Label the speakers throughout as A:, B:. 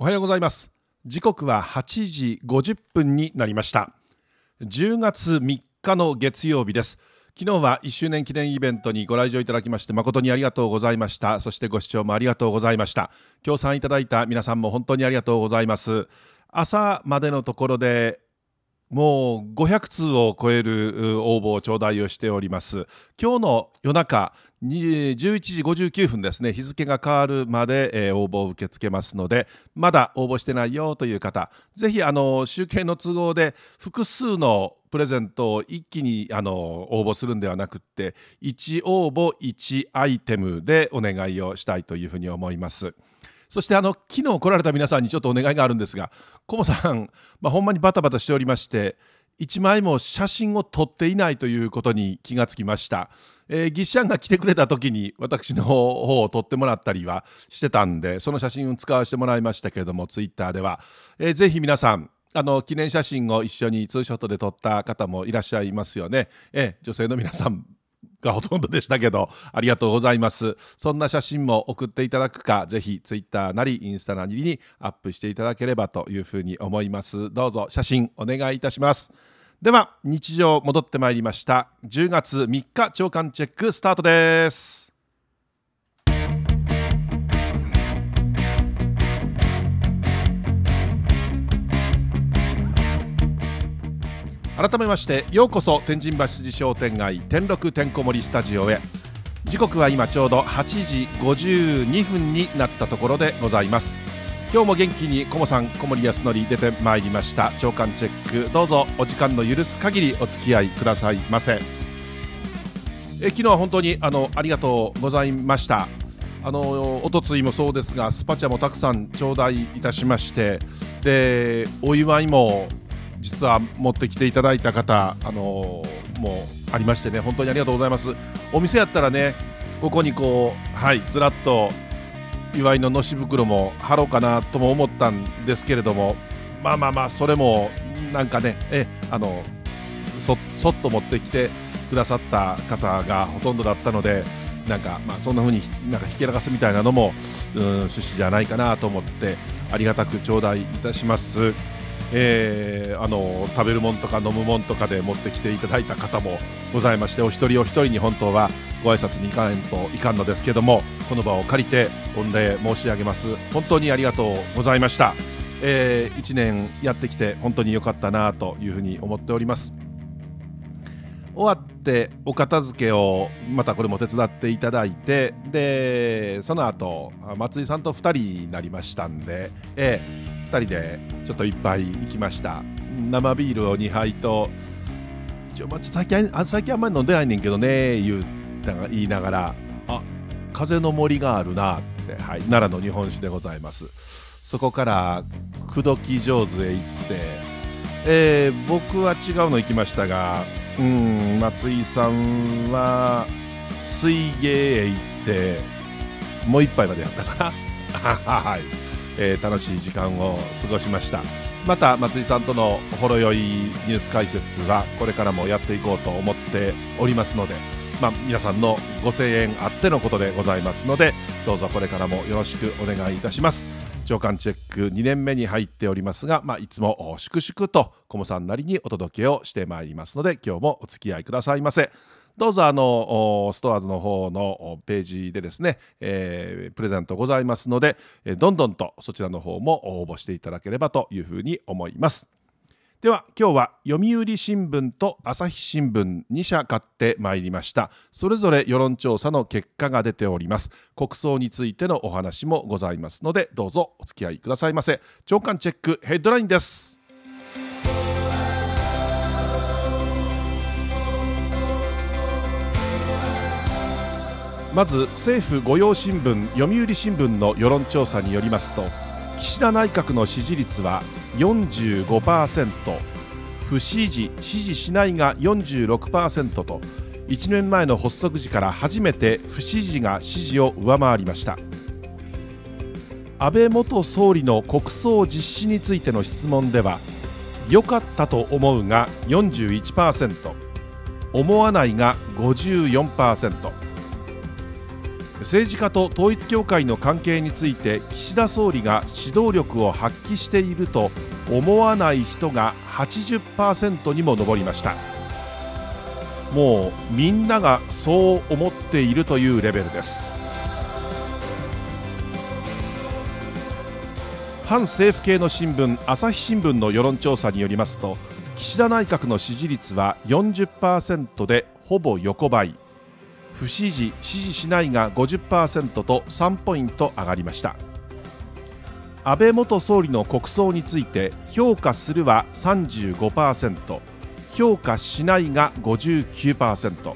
A: おはようございます時刻は8時50分になりました10月3日の月曜日です昨日は1周年記念イベントにご来場いただきまして誠にありがとうございましたそしてご視聴もありがとうございました協賛いただいた皆さんも本当にありがとうございます朝までのところでもう500通を超える応募を頂戴をしております。今日の夜中、11時59分ですね、日付が変わるまで、えー、応募を受け付けますので、まだ応募してないよという方、ぜひあの集計の都合で複数のプレゼントを一気にあの応募するんではなくって、1応募1アイテムでお願いをしたいというふうに思います。そしてあの昨日来られた皆さんにちょっとお願いがあるんですが、コモさん、まあ、ほんまにバタバタしておりまして、1枚も写真を撮っていないということに気がつきました、えー、ギッシャンが来てくれた時に私の方を撮ってもらったりはしてたんでその写真を使わせてもらいましたけれどもツイッターでは、えー、ぜひ皆さんあの記念写真を一緒にツーショットで撮った方もいらっしゃいますよね、えー、女性の皆さんがほとんどでしたけどありがとうございますそんな写真も送っていただくかぜひツイッターなりインスタなりにアップしていただければというふうに思いますどうぞ写真お願いいたしますでは日常戻ってまいりました10月3日朝刊チェックスタートです改めましてようこそ天神橋筋商店街天禄てんこ盛りスタジオへ時刻は今ちょうど8時52分になったところでございます今日も元気にコモさん小森康則出てまいりました長官チェックどうぞお時間の許す限りお付き合いくださいませえ昨日は本当にあのありがとうございましたあのおとついもそうですがスパチャもたくさん頂戴いたしましてでお祝いも実は持ってきていただいた方あのもうありましてね本当にありがとうございますお店やったらねここにこうはいずらっと祝いののし袋も貼ろうかなとも思ったんですけれどもまあまあまあそれもなんかねえあのそっと持ってきてくださった方がほとんどだったのでなんか、まあ、そんな風になんかひけらかすみたいなのもうん趣旨じゃないかなと思ってありがたく頂戴いたします。えー、あの食べるもんとか飲むもんとかで持ってきていただいた方もございましてお一人お一人に本当はご挨拶に行かんといかんのですけどもこの場を借りて御礼申し上げます本当にありがとうございました、えー、1年やってきて本当に良かったなというふうに思っております終わってお片付けをまたこれも手伝っていただいてでその後松井さんと2人になりましたんで、えー、2人でちょっと一杯行きました生ビールを2杯とちょ、まあ、最近あ最近あんまり飲んでないねんけどね言う言いながらあ風の森があるなって、はい、奈良の日本酒でございますそこから口説き上手へ行って、えー、僕は違うの行きましたがうん松井さんは水泳へ行ってもう一杯までやったかな はいえー、楽しい時間を過ごしましたまた松井さんとのほろ酔いニュース解説はこれからもやっていこうと思っておりますので、まあ、皆さんのご声援あってのことでございますのでどうぞこれからもよろしくお願いいたします長官チェック2年目に入っておりますが、まあ、いつも粛々とコモさんなりにお届けをしてまいりますので今日もお付き合いくださいませ。どうぞあのストアーズの方のページでですね、えー、プレゼントございますので、えどんどんとそちらの方も応募していただければというふうに思います。では今日は読売新聞と朝日新聞2社買ってまいりましたそれぞれ世論調査の結果が出ております国葬についてのお話もございますのでどうぞお付き合いくださいませ長官チェックヘッドラインですまず政府御用新聞読売新聞の世論調査によりますと岸田内閣の支持率は45%不支持支持しないが46%と1年前の発足時から初めて不支持が支持を上回りました安倍元総理の国葬実施についての質問では良かったと思うが41%思わないが54%。政治家と統一教会の関係について岸田総理が指導力を発揮していると思わない人が80%にも上りましたもうみんながそう思っているというレベルです反政府系の新聞朝日新聞の世論調査によりますと岸田内閣の支持率は40%でほぼ横ばい不支持支持しないが50%と3ポイント上がりました安倍元総理の国葬について評価するは35%評価しないが59%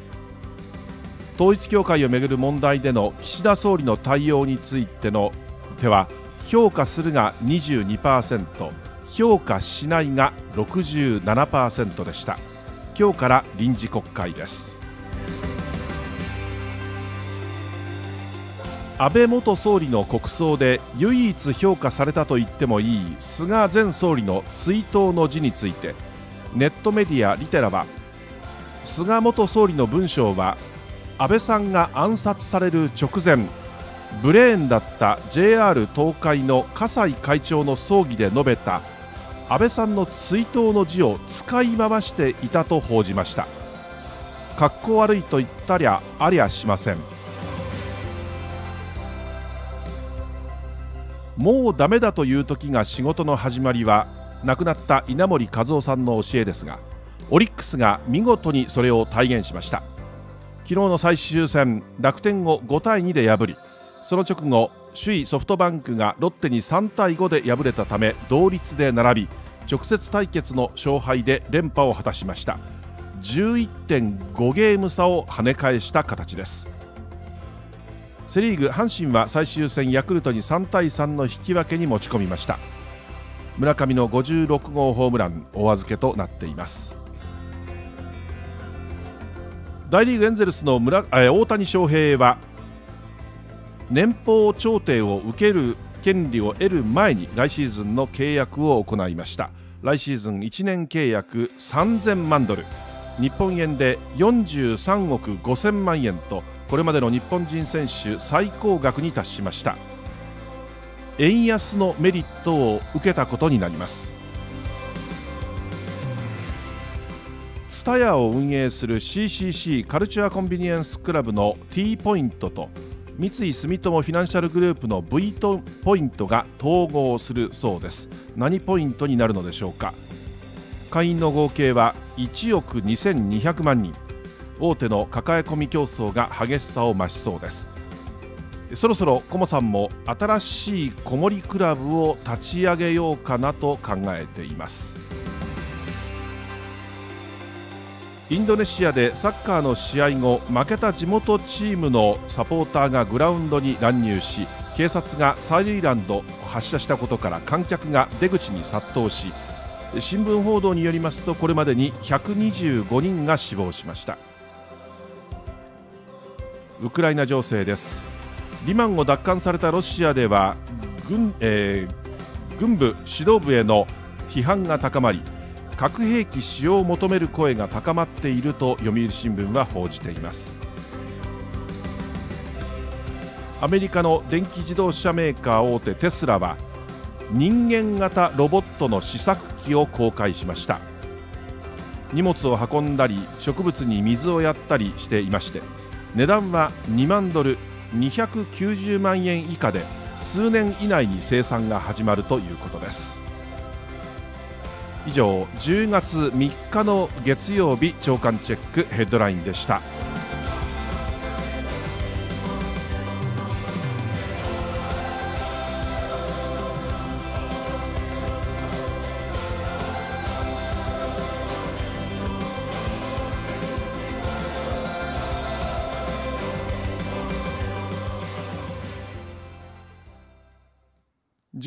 A: 統一教会をめぐる問題での岸田総理の対応についての手は評価するが22%評価しないが67%でした今日から臨時国会です安倍元総理の国葬で唯一評価されたと言ってもいい菅前総理の追悼の字についてネットメディアリテラは菅元総理の文章は安倍さんが暗殺される直前ブレーンだった JR 東海の葛西会長の葬儀で述べた安倍さんの追悼の字を使い回していたと報じました。格好悪いと言ったりゃありゃしませんもうダメだという時が仕事の始まりは亡くなった稲森和夫さんの教えですがオリックスが見事にそれを体現しました昨日の最終戦楽天を5対2で破りその直後首位ソフトバンクがロッテに3対5で敗れたため同率で並び直接対決の勝敗で連覇を果たしました11.5ゲーム差を跳ね返した形ですセ・リーグ阪神は最終戦ヤクルトに3対3の引き分けに持ち込みました村上の56号ホームランお預けとなっています大リーグエンゼルスの村え大谷翔平は年俸調停を受ける権利を得る前に来シーズンの契約を行いました来シーズン1年契約3000万ドル日本円で43億5000万円とこれまでの日本人選手最高額に達しました円安のメリットを受けたことになります TSUTAYA を運営する CCC カルチュアコンビニエンスクラブの T ポイントと三井住友フィナンシャルグループの V ポイントが統合するそうです何ポイントになるのでしょうか会員の合計は1億2200万人大手の抱え込み競争が激しさを増しそうですそろそろコモさんも新しい子守クラブを立ち上げようかなと考えていますインドネシアでサッカーの試合後負けた地元チームのサポーターがグラウンドに乱入し警察がサイ催涙弾と発射したことから観客が出口に殺到し新聞報道によりますとこれまでに125人が死亡しました。ウクライナ情勢ですリマンを奪還されたロシアでは軍えー、軍部指導部への批判が高まり核兵器使用を求める声が高まっていると読売新聞は報じていますアメリカの電気自動車メーカー大手テスラは人間型ロボットの試作機を公開しました荷物を運んだり植物に水をやったりしていまして値段は2万ドル290万円以下で数年以内に生産が始まるということです以上10月3日の月曜日朝刊チェックヘッドラインでした。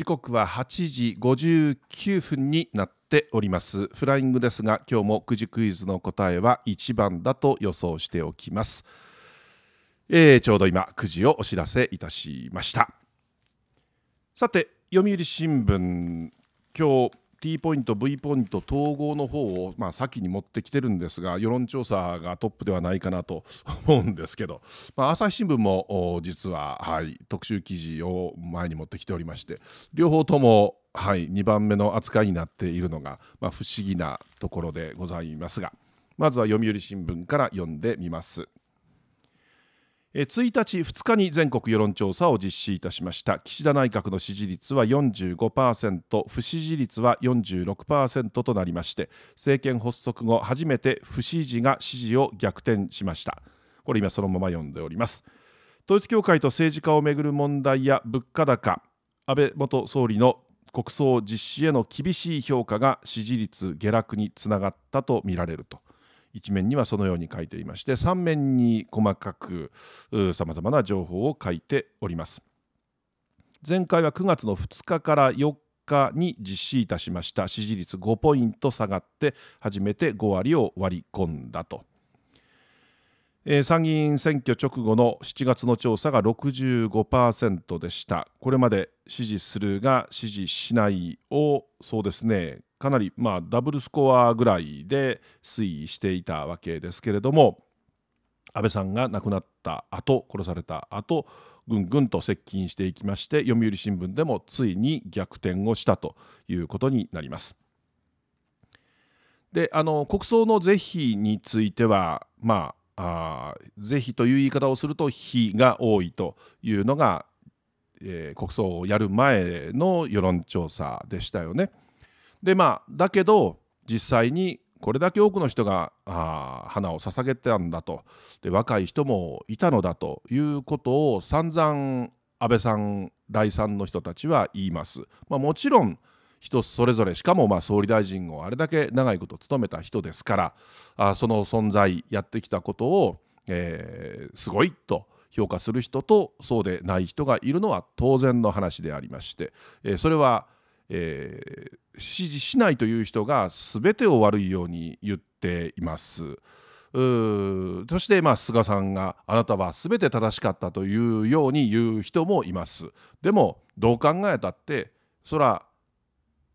A: 刻は8時59分になっておりますフライングですが今日もくじクイズの答えは1番だと予想しておきます、えー、ちょうど今くじをお知らせいたしましたさて読売新聞今日 T ポイント、V ポイント統合の方をまあ先に持ってきてるんですが、世論調査がトップではないかなと思うんですけど、まあ、朝日新聞も実は、はい、特集記事を前に持ってきておりまして、両方とも、はい、2番目の扱いになっているのが、まあ、不思議なところでございますが、まずは読売新聞から読んでみます。1日、2日に全国世論調査を実施いたしました岸田内閣の支持率は45%不支持率は46%となりまして政権発足後初めて不支持が支持を逆転しましたこれ今そのまま読んでおります統一教会と政治家をめぐる問題や物価高安倍元総理の国葬実施への厳しい評価が支持率下落につながったとみられると一面にはそのように書いていまして3面に細かくさまざまな情報を書いております。前回は9月の2日から4日に実施いたしました支持率5ポイント下がって初めて5割を割り込んだと。え参議院選挙直後の7月の調査が65%でしたこれまで支持するが支持しないをそうですねかなり、まあ、ダブルスコアぐらいで推移していたわけですけれども安倍さんが亡くなった後殺された後ぐんぐんと接近していきまして読売新聞でもついに逆転をしたということになります。であの国葬の是非については、まあ、あ是非という言い方をすると非が多いというのが、えー、国葬をやる前の世論調査でしたよね。でまあだけど実際にこれだけ多くの人があ花を捧げてたんだとで若い人もいたのだということを散々安倍さん来さんの人たちは言います。まあ、もちろん人それぞれしかもまあ総理大臣をあれだけ長いこと務めた人ですからあその存在やってきたことを、えー、すごいと評価する人とそうでない人がいるのは当然の話でありまして、えー、それは、えー、支持しないという人が全てを悪いように言っています。うそして、まあ、菅さんがあなたは全て正しかったというように言う人もいます。でもどう考えたってそら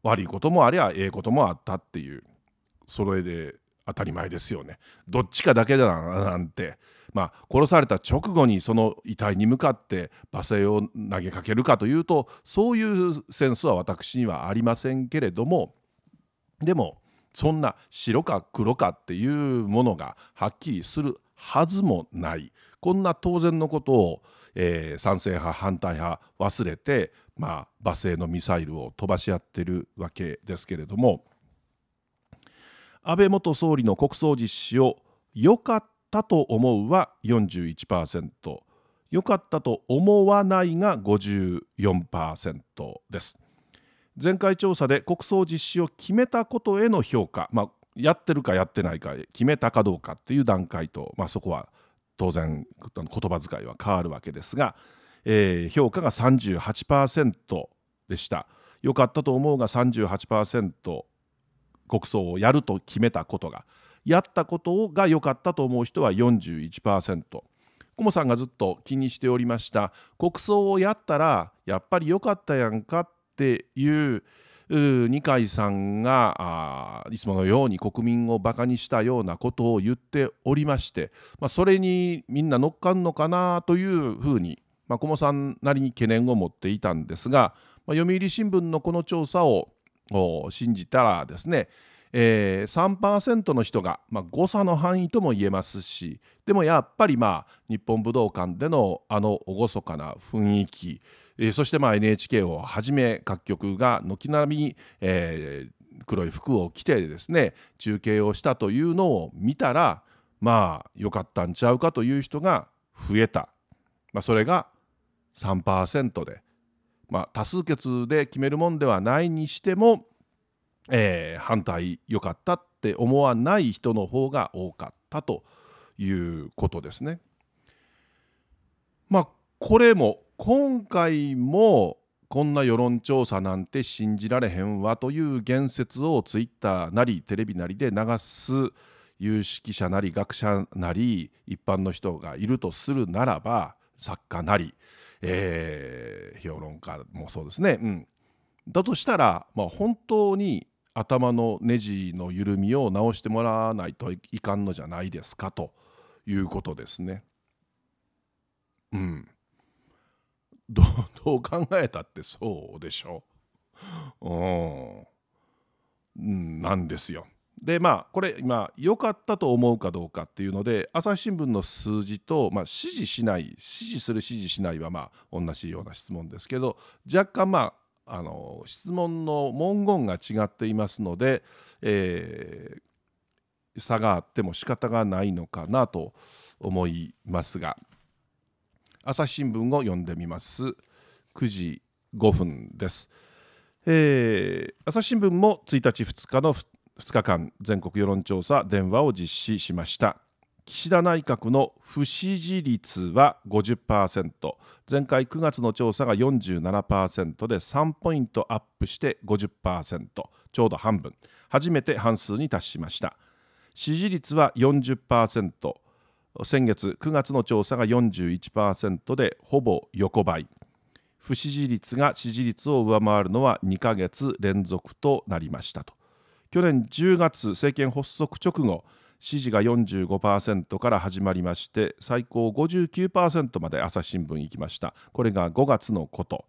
A: 悪いこともありゃええこともあったっていうそれで当たり前ですよねどっちかだけだなんてまあ殺された直後にその遺体に向かって罵声を投げかけるかというとそういうセンスは私にはありませんけれどもでもそんな白か黒かっていうものがはっきりするはずもないこんな当然のことを、えー、賛成派反対派忘れてまあ、馬製のミサイルを飛ばし合ってるわけですけれども安倍元総理の国葬実施を良かったと思うは41%良かったと思わないが54%です前回調査で国葬実施を決めたことへの評価、まあ、やってるかやってないか決めたかどうかっていう段階と、まあ、そこは当然言葉遣いは変わるわけですがえー、評価が38%でした。良かったと思うが38%国葬をやると決めたことがやったことが良かったと思う人は41%。コモさんがずっと気にしておりました国葬をやったらやっぱり良かったやんかっていう二階さんがいつものように国民をバカにしたようなことを言っておりまして、まあ、それにみんな乗っかんのかなというふうにまあ、小茂さんなりに懸念を持っていたんですが、まあ、読売新聞のこの調査を信じたらですね、えー、3%の人が、まあ、誤差の範囲とも言えますしでもやっぱり、まあ、日本武道館でのあの厳かな雰囲気、えー、そして、まあ、NHK をはじめ各局が軒並み、えー、黒い服を着てですね中継をしたというのを見たらまあよかったんちゃうかという人が増えた、まあ、それが3%で、まあ、多数決で決めるもんではないにしても、えー、反対良かったって思わない人の方が多かったということですね。まあこれも今回もこんな世論調査なんて信じられへんわという言説をツイッターなりテレビなりで流す有識者なり学者なり一般の人がいるとするならば作家なりえー、評論家もそうですね、うん、だとしたら、まあ、本当に頭のネジの緩みを直してもらわないといかんのじゃないですかということですね。うん、ど どう考えたってそうでしょう。うん、なんですよ。でまあこれ今良かったと思うかどうかっていうので朝日新聞の数字と、まあ、支持しない支持する支持しないはまあ同じような質問ですけど若干まああの質問の文言が違っていますので、えー、差があっても仕方がないのかなと思いますが朝日新聞を読んでみます9時5分です。えー、朝日新聞も1日2日の2 2日間全国世論調査電話を実施しました岸田内閣の不支持率は50%前回9月の調査が47%で3ポイントアップして50%ちょうど半分初めて半数に達しました支持率は40%先月9月の調査が41%でほぼ横ばい不支持率が支持率を上回るのは2ヶ月連続となりましたと去年10月政権発足直後支持が45%から始まりまして最高59%まで朝日新聞行きましたこれが5月のこと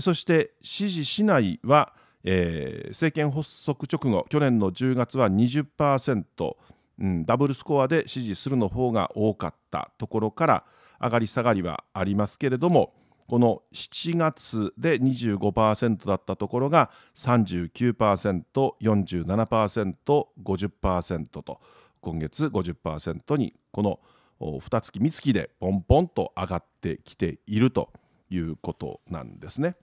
A: そして支持しないは、えー、政権発足直後去年の10月は20%、うん、ダブルスコアで支持するの方が多かったところから上がり下がりはありますけれどもこの7月で25%だったところが 39%47%50% と今月50%にこの2月三月でポンポンと上がってきているということなんですね。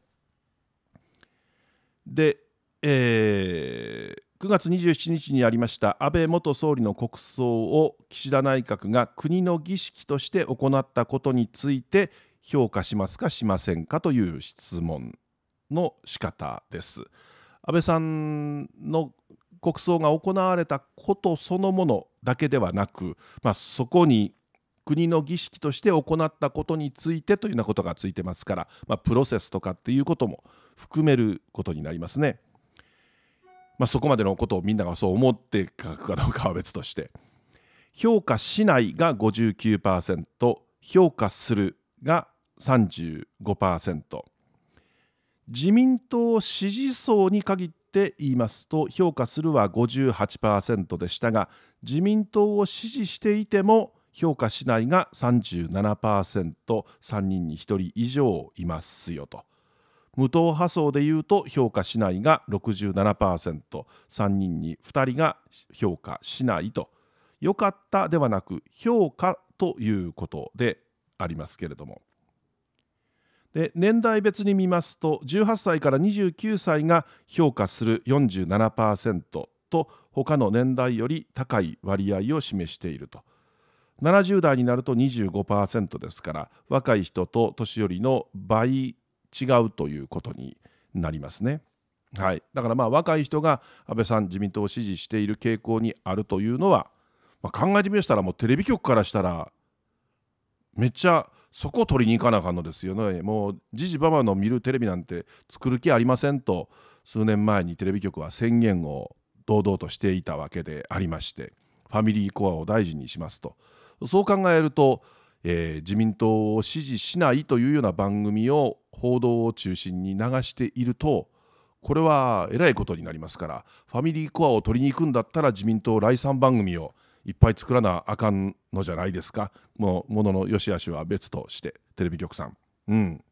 A: で、えー、9月27日にありました安倍元総理の国葬を岸田内閣が国の儀式として行ったことについて評価しますかしませんかという質問の仕方です。安倍さんの国葬が行われたことそのものだけではなく、まあ、そこに国の儀式として行ったことについてというようなことがついてますから、まあ、プロセスとかっていうことも含めることになりますね。まあ、そこまでのことをみんながそう思って書くかどうかは別として評価しないが59%評価するが35%自民党支持層に限って言いますと評価するは58%でしたが自民党を支持していても評価しないが 37%3 人に1人以上いますよと無党派層でいうと評価しないが 67%3 人に2人が評価しないと良かったではなく評価ということでありますけれどもで年代別に見ますと18歳から29歳が評価する47%と他の年代より高い割合を示していると70代になると25%ですから若い人と年寄りの倍違うということになりますね。はい、だからまあ若い人が安倍さん自民党を支持している傾向にあるというのは、まあ、考えてみましたらもうテレビ局からしたらめっちゃそこを取りに行かなあかんのですよねもうじじばばの見るテレビなんて作る気ありませんと数年前にテレビ局は宣言を堂々としていたわけでありましてファミリーコアを大事にしますとそう考えると、えー、自民党を支持しないというような番組を報道を中心に流しているとこれはえらいことになりますからファミリーコアを取りに行くんだったら自民党来3番組をいっぱい作らなあかんのじゃないですかもうものの良し悪しは別としてテレビ局さん。うん、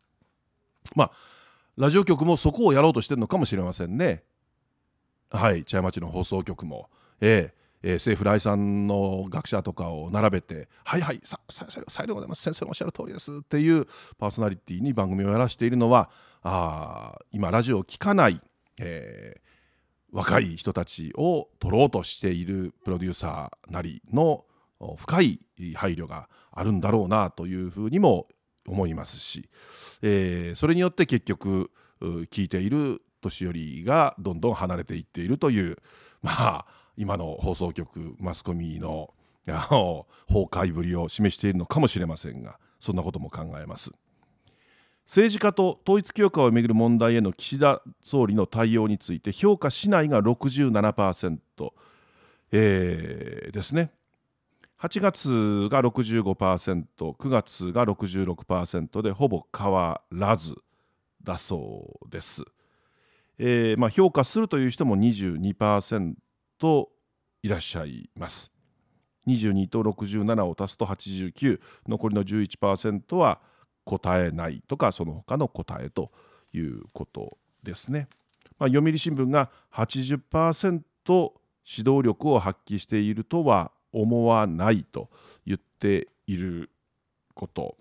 A: まあラジオ局もそこをやろうとしてるのかもしれませんね。はい茶屋町の放送局も、えー、えー、政府来産の学者とかを並べて「はいはいささ再度ございます先生のおっしゃる通りです」っていうパーソナリティに番組をやらしているのはあ今ラジオを聴かない、えー、若い人たちを取ろうとしているプロデューサーなりの深い配慮があるんだろうなというふうにも思いますし、えー、それによって結局聞いている年寄りがどんどん離れていっているという まあ今の放送局マスコミの崩壊ぶりを示しているのかもしれませんがそんなことも考えます。政治家と統一教会をめぐる問題への岸田総理の対応について評価しないが67%、えー、ですね8月が 65%9 月が66%でほぼ変わらずだそうです、えーまあ、評価するという人も22%いらっしゃいます22と67を足すと89残りの11%は答えないとかその他の答えということですね。まあ、読売新聞が80%指導力を発揮しているとは思わないと言っていること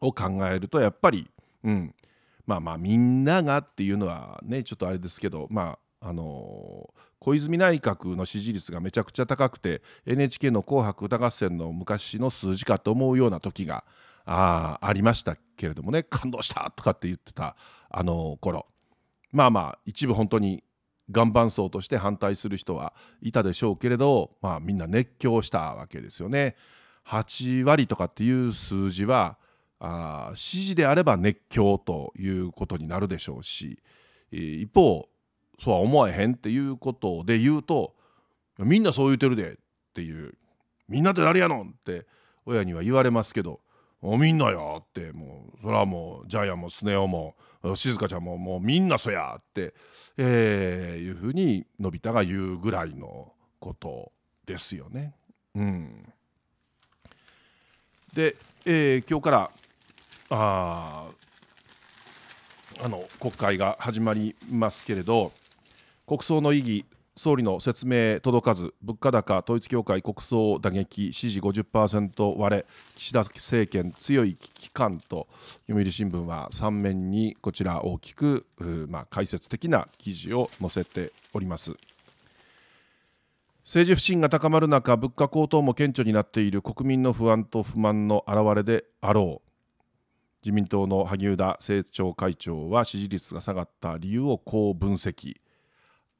A: を考えるとやっぱり、うん、まあまあみんながっていうのはねちょっとあれですけどまああのー、小泉内閣の支持率がめちゃくちゃ高くて NHK の「紅白歌合戦」の昔の数字かと思うような時があありましたけれどもね感動したとかって言ってたあの頃まあまあ一部本当に岩盤層として反対する人はいたでしょうけれど、まあ、みんな熱狂したわけですよね。8割とかっていう数字はあ支持であれば熱狂ということになるでしょうし一方そうは思えへんっていうことで言うとみんなそう言うてるでっていうみんなって誰やのんって親には言われますけどみんなやってもうそれはもうジャイアンもスネ夫も静香ちゃんももうみんなそやって、えー、いうふうにのび太が言うぐらいのことですよね。うん、で、えー、今日からああの国会が始まりますけれど国葬の意義総理の説明届かず、物価高、統一教会、国葬打撃、支持50%割れ、岸田政権、強い危機感と、読売新聞は3面にこちら、大きく、まあ、解説的な記事を載せております。政治不信が高まる中、物価高騰も顕著になっている国民の不安と不満の表れであろう。自民党の萩生田政調会長は支持率が下がった理由をこう分析。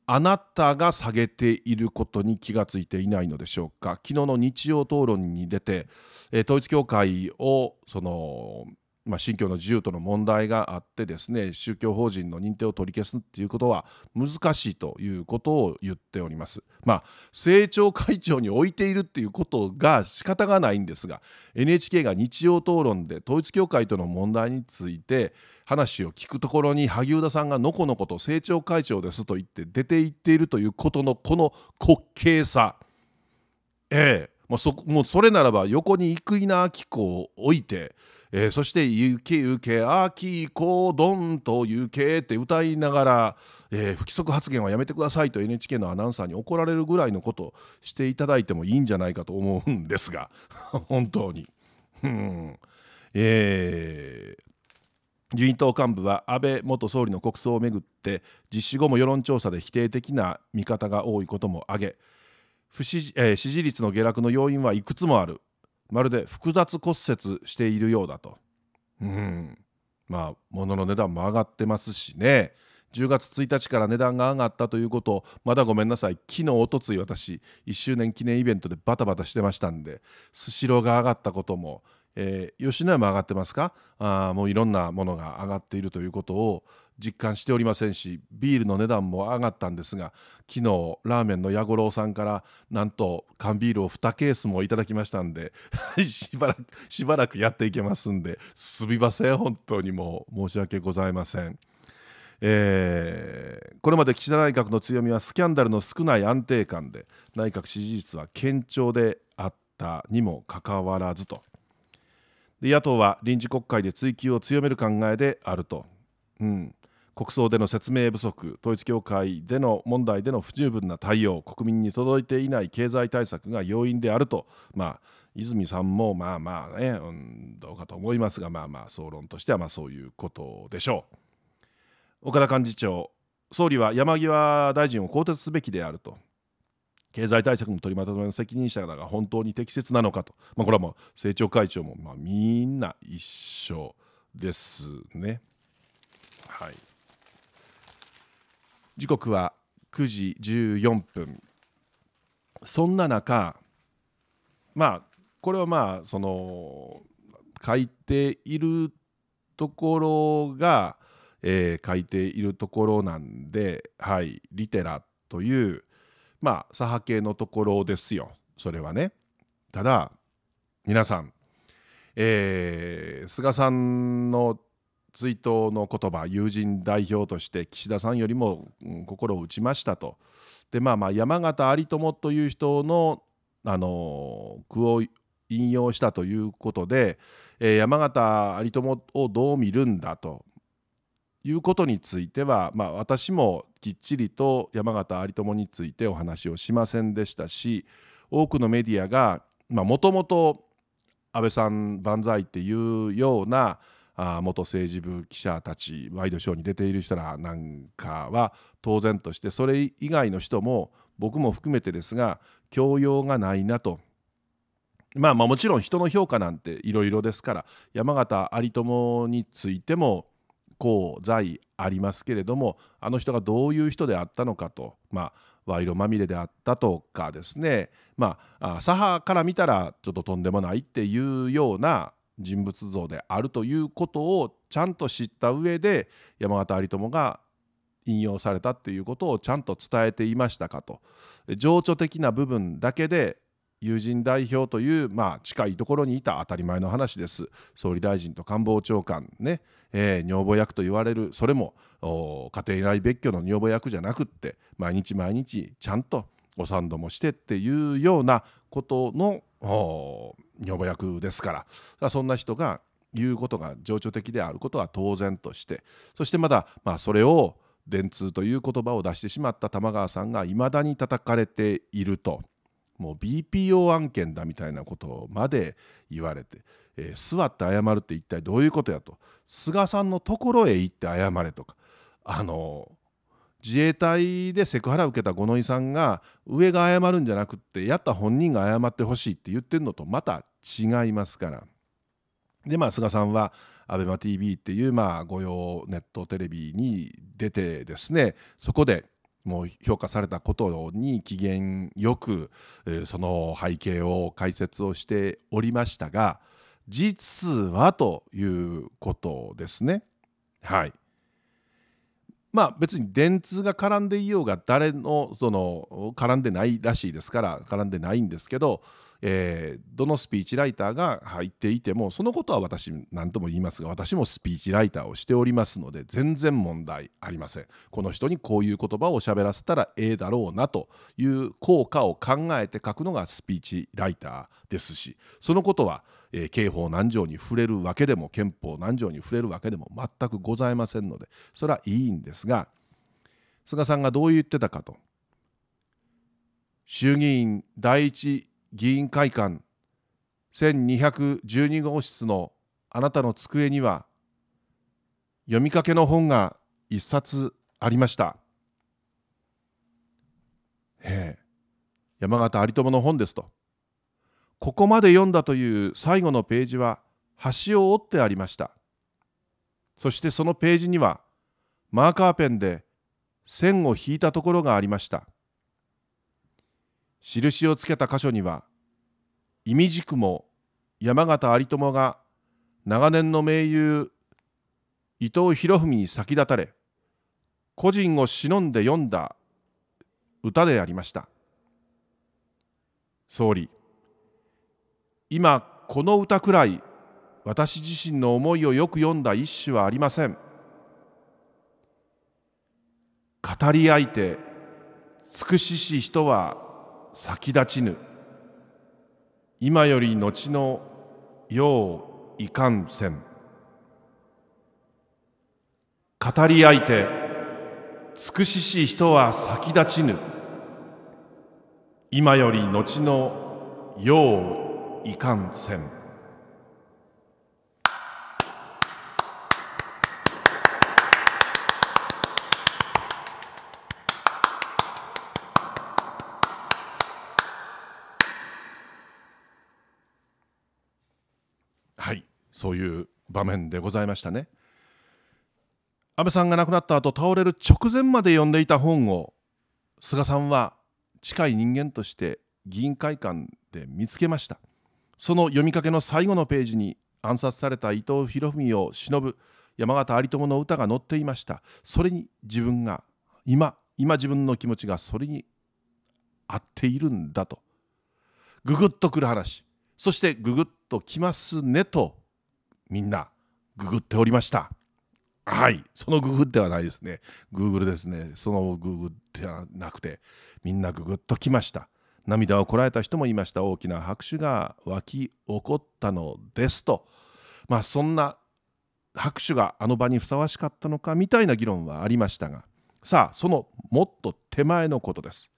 A: あなたが下げていることに気がついていないのでしょうか昨日の日曜討論に出て、えー、統一教会をそのまあ、信教の自由との問題があってですね宗教法人の認定を取り消すっていうことは難しいということを言っております。まあ、政調会長に置いているっていうことが仕方がないんですが NHK が日曜討論で統一教会との問題について話を聞くところに萩生田さんがのこのこと政調会長ですと言って出て行っているということのこの滑稽さ。ええ、もうそもうそれならば横に生稲晃子を置いてえー、そして「ゆきゆけあきこどんとゆけ」って歌いながら、えー、不規則発言はやめてくださいと NHK のアナウンサーに怒られるぐらいのことしていただいてもいいんじゃないかと思うんですが 本当に。うんえー、自民党幹部は安倍元総理の国葬をめぐって実施後も世論調査で否定的な見方が多いことも挙げ不支えー、支持率の下落の要因はいくつもあるまるで複雑骨折しているようだと。うん、まあ物の値段も上がってますしね10月1日から値段が上がったということをまだごめんなさい昨日おとつい私1周年記念イベントでバタバタしてましたんでスシローが上がったことも、えー、吉野家も上がってますかあもういろんなものが上がっているということを実感しておりませんしビールの値段も上がったんですが昨日ラーメンの矢五郎さんからなんと缶ビールを2ケースもいただきましたんで しばらくしばらくやっていけますんですみません本当にもう申し訳ございません。えー、これまで岸田内閣の強みはスキャンダルの少ない安定感で内閣支持率は堅調であったにもかかわらずとで野党は臨時国会で追及を強める考えであると、うん、国葬での説明不足統一教会での問題での不十分な対応国民に届いていない経済対策が要因であると、まあ、泉さんもまあまあね、うん、どうかと思いますがまあまあ総論としてはまあそういうことでしょう岡田幹事長総理は山際大臣を更迭すべきであると経済対策の取りまとめの責任者らが本当に適切なのかと、まあ、これはもう政調会長もまあみんな一緒ですね。はい時刻は9時14分そんな中まあこれはまあその書いているところが、えー、書いているところなんで、はい、リテラというまあ左派系のところですよそれはね。ただ皆さん、えー、菅さんの追悼の言葉友人代表として岸田さんよりも、心を打ちましたとで、まあ、まあ山形有朋という人のあの句を引用したということで、えー、山形有朋をどう見るんだということについては、まあ、私もきっちりと山形有朋についてお話をしませんでしたし多くのメディアがもともと安倍さん万歳っていうようなあ元政治部記者たちワイドショーに出ている人らなんかは当然としてそれ以外の人も僕も含めてですが教養がないなと。まあ、まあもちろん人の評価なんていろいろですから山形有朋についても功在ありますけれどもあの人がどういう人であったのかと、まあ、賄賂まみれであったとかですねまあ左派から見たらちょっととんでもないっていうような人物像であるということをちゃんと知った上で山形有朋が引用されたっていうことをちゃんと伝えていましたかと情緒的な部分だけで友人代表という、まあ、近いところにいた当たり前の話です総理大臣と官房長官ね、えー、女房役と言われるそれも家庭内別居の女房役じゃなくって毎日毎日ちゃんとお産同もしてっていうようなことの女房役ですからそんな人が言うことが情緒的であることは当然としてそしてまだ、まあ、それを電通という言葉を出してしまった玉川さんがいまだに叩かれているともう BPO 案件だみたいなことまで言われて、えー、座って謝るって一体どういうことやと菅さんのところへ行って謝れとかあのー自衛隊でセクハラを受けた五ノ井さんが上が謝るんじゃなくってやった本人が謝ってほしいって言ってるのとまた違いますから。でまあ菅さんは ABEMATV っていうまあ御用ネットテレビに出てですねそこでもう評価されたことに機嫌よく、その背景を解説をしておりましたが実はということですね。はいまあ別に電通が絡んでいようが誰のその絡んでないらしいですから絡んでないんですけど、えー、どのスピーチライターが入っていてもそのことは私何とも言いますが私もスピーチライターをしておりますので全然問題ありませんこの人にこういう言葉を喋らせたらええだろうなという効果を考えて書くのがスピーチライターですしそのことはえー、刑法何条に触れるわけでも憲法何条に触れるわけでも全くございませんのでそれはいいんですが菅さんがどう言ってたかと衆議院第一議員会館1212号室のあなたの机には読みかけの本が一冊ありました。ええ、山形有朋の本ですと。ここまで読んだという最後のページは端を折ってありました。そしてそのページにはマーカーペンで線を引いたところがありました。印をつけた箇所には、意味軸も山形有朋が長年の盟友伊藤博文に先立たれ、個人を忍んで読んだ歌でありました。総理今この歌くらい私自身の思いをよく読んだ一首はありません語り相手尽くしし人は先立ちぬ今より後のよういかんせん語り相手尽くしし人は先立ちぬ今より後のよういかんせん。はいそういう場面でございましたね安倍さんが亡くなった後倒れる直前まで読んでいた本を菅さんは近い人間として議員会館で見つけましたその読みかけの最後のページに暗殺された伊藤博文を偲ぶ山形有朋の歌が載っていましたそれに自分が今今自分の気持ちがそれに合っているんだとググッとくる話そしてググッときますねとみんなググっておりましたはいそのググではないですねグーグルですねそのググではなくてみんなググっときました涙をこらえた人もいました大きな拍手が沸き起こったのですと、まあ、そんな拍手があの場にふさわしかったのかみたいな議論はありましたがさあそのもっと手前のことです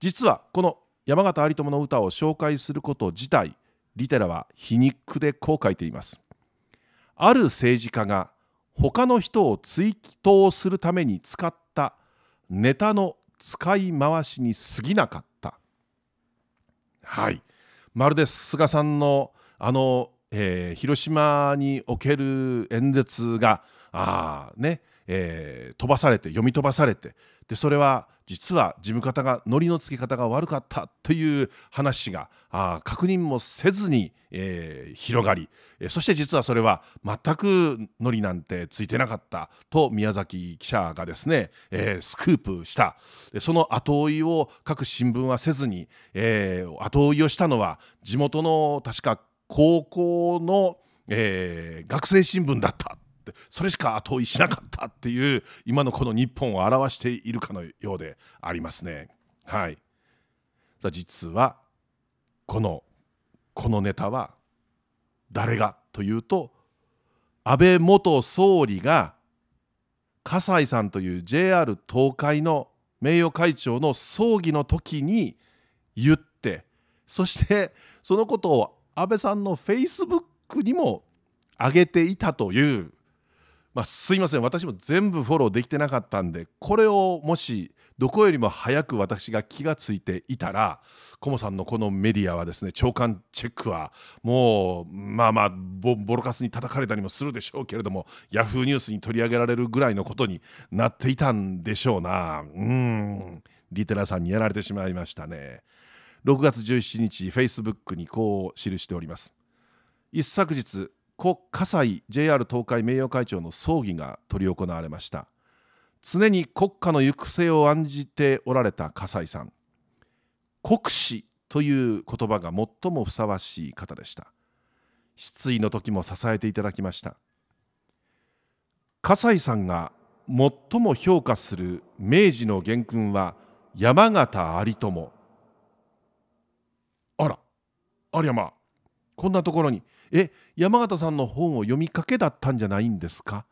A: 実はこの山形有朋の歌を紹介すること自体リテラは皮肉でこう書いていますある政治家が他の人を追悼するために使ったネタの使い回しに過ぎなかっはいまるで菅さんのあの、えー、広島における演説があ、ねえー、飛ばされて読み飛ばされてでそれは実は事務方がのりのつけ方が悪かったという話があ確認もせずに、えー、広がり、えそして実はそれは全くのりなんてついてなかったと宮崎記者がですね、えー、スクープしたその後追いを各新聞はせずに、えー、後追いをしたのは地元の確か高校の、え学生新聞だったってそれしか後追いしなかったっていう今のこの日本を表しているかのようでありますね。はい、実はこのこのネタは誰がというと安倍元総理が笠井さんという JR 東海の名誉会長の葬儀の時に言ってそしてそのことを安倍さんのフェイスブックにも上げていたというまあ、すいません私も全部フォローできてなかったんでこれをもしどこよりも早く私が気がついていたらコモさんのこのメディアはですね長官チェックはもうまあまあボロカスに叩かれたりもするでしょうけれどもヤフーニュースに取り上げられるぐらいのことになっていたんでしょうなうんリテラさんにやられてしまいましたね6月17日 Facebook にこう記しております一昨日故葛西 JR 東海名誉会長の葬儀が執り行われました常に国家の行く末を案じておられた葛西さん国士という言葉が最もふさわしい方でした失意の時も支えていただきました葛西さんが最も評価する明治の元勲は山形有朋あら有山こんなところにえ山形さんの本を読みかけだったんじゃないんですか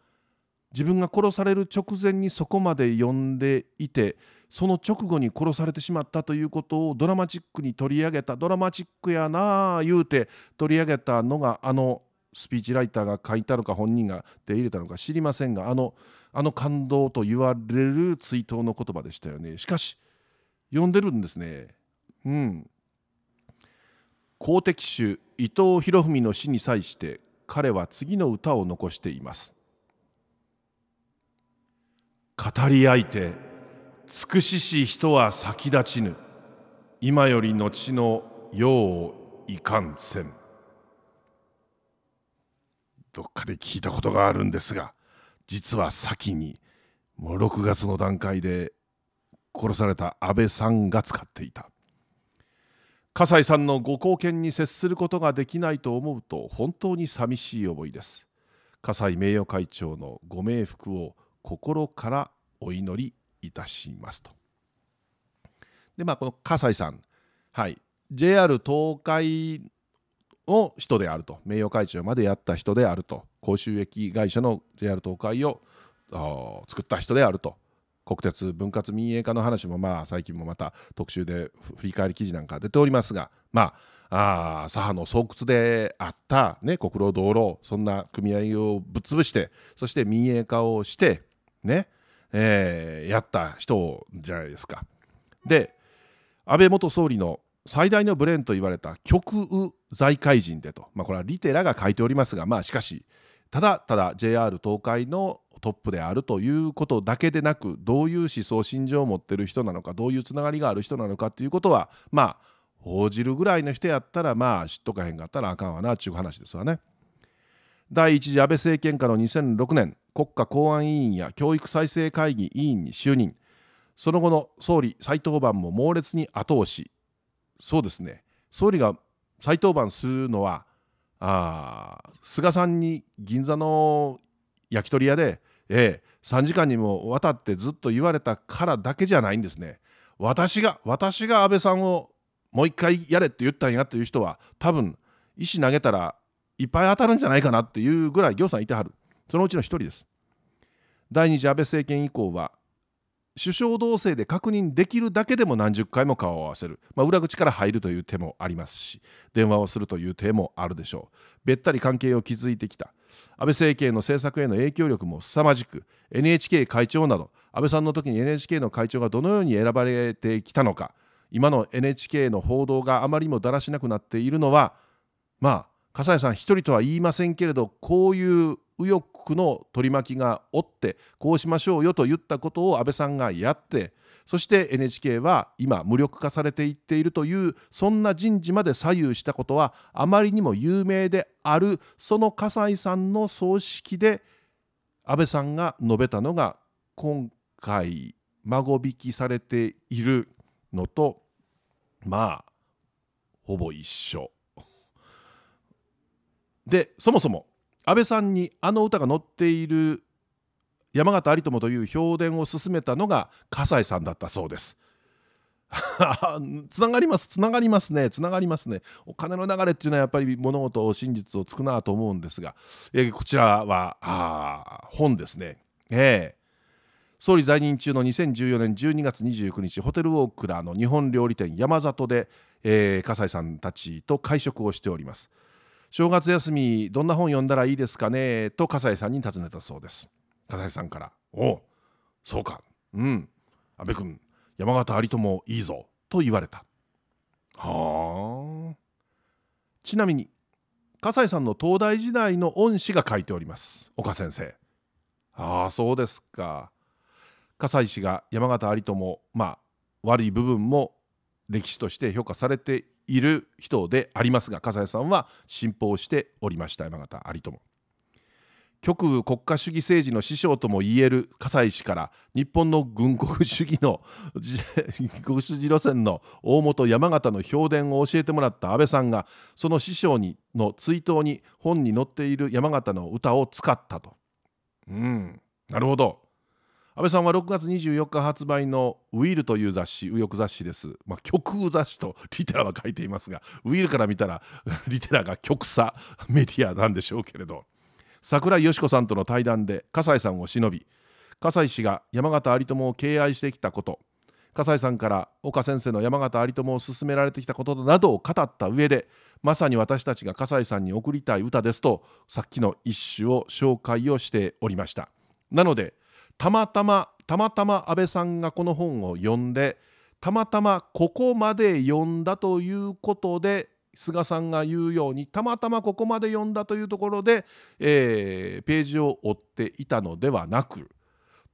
A: 自分が殺される直前にそこまで読んでいてその直後に殺されてしまったということをドラマチックに取り上げたドラマチックやなあ言うて取り上げたのがあのスピーチライターが書いたのか本人が手入れたのか知りませんがあのあの感動と言われる追悼の言葉でしたよねしかし読んでるんですねうん公的種伊藤博文の死に際して彼は次の歌を残しています語り合いて尽くしし人は先立ちぬ今より後の世をいかんせんどっかで聞いたことがあるんですが実は先にもう6月の段階で殺された安倍さんが使っていた笠井さんのご貢献に接することができないと思うと本当に寂しい思いです笠井名誉会長のご冥福を心からお祈りいたしますとでまあこの笠井さんはい JR 東海を人であると名誉会長までやった人であると公衆駅会社の JR 東海を作った人であると国鉄分割民営化の話もまあ最近もまた特集で振り返り記事なんか出ておりますがまああ左派の巣窟であった、ね、国労道路そんな組合をぶっ潰してそして民営化をしてね、えー、やった人じゃないですか。で安倍元総理の最大のブレーンと言われた極右財界人でと、まあ、これはリテラが書いておりますが、まあ、しかしただただ JR 東海のトップであるということだけでなくどういう思想信条を持ってる人なのかどういうつながりがある人なのかっていうことはまあ報じるぐらいの人やったらまあ知っとかへんかったらあかんわなっちゅう話ですわね。第1次安倍政権下の2006年国家公安委員や教育再生会議委員に就任その後の総理再登板も猛烈に後押しそうですね総理が再登板するのはあ菅さんに銀座の焼き鳥屋で、え3時間にもわたってずっと言われたからだけじゃないんですね。私が私が安倍さんをもう一回やれって言ったんやっていう人は多分石投げたらいっぱい当たるんじゃないかなっていうぐらい行さんいてはるそのうちの一人です。第二次安倍政権以降は首相同棲で確認できるだけでも何十回も顔を合わせる、まあ、裏口から入るという手もありますし電話をするという手もあるでしょうべったり関係を築いてきた安倍政権の政策への影響力も凄まじく NHK 会長など安倍さんの時に NHK の会長がどのように選ばれてきたのか今の NHK の報道があまりにもだらしなくなっているのはまあ笠井さん一人とは言いませんけれどこういう右翼の取り巻きがおってこうしましょうよと言ったことを安倍さんがやってそして NHK は今無力化されていっているというそんな人事まで左右したことはあまりにも有名であるその笠井さんの葬式で安倍さんが述べたのが今回孫引きされているのとまあほぼ一緒でそもそも安倍さんにあの歌が載っている山形有朋という評伝を進めたのが笠井さんだったそうです。つ ながりますつながりますねつながりますねお金の流れっていうのはやっぱり物事を真実をつくなと思うんですが、えー、こちらは本ですね、えー、総理在任中の2014年12月29日ホテルオークラの日本料理店山里で、えー、笠井さんたちと会食をしております。正月休みどんな本読んだらいいですかねと笠井さんに尋ねたそうです笠井さんから「おそうかうん阿部君山形有友いいぞ」と言われたはあちなみに笠井さんの東大時代の恩師が書いております岡先生ああそうですか笠井氏が山形有友まあ悪い部分も歴史として評価されている人でありますが笠井さんは信奉しておりました山形有朋極右国家主義政治の師匠ともいえる笠井氏から日本の軍国主義の軍主義路線の大本山形の評伝を教えてもらった安倍さんがその師匠にの追悼に本に載っている山形の歌を使ったと。うんなるほど安倍さんは6月24日発売の「ウィル」という雑誌右翼雑誌です、まあ、極右雑誌とリテラは書いていますがウィルから見たら リテラが極左メディアなんでしょうけれど桜井よし子さんとの対談で笠井さんを忍び笠井氏が山形有朋を敬愛してきたこと笠井さんから岡先生の山形有朋を勧められてきたことなどを語った上でまさに私たちが笠井さんに贈りたい歌ですとさっきの一首を紹介をしておりました。なのでたまたまたまたま安倍さんがこの本を読んでたまたまここまで読んだということで菅さんが言うようにたまたまここまで読んだというところで、えー、ページを追っていたのではなく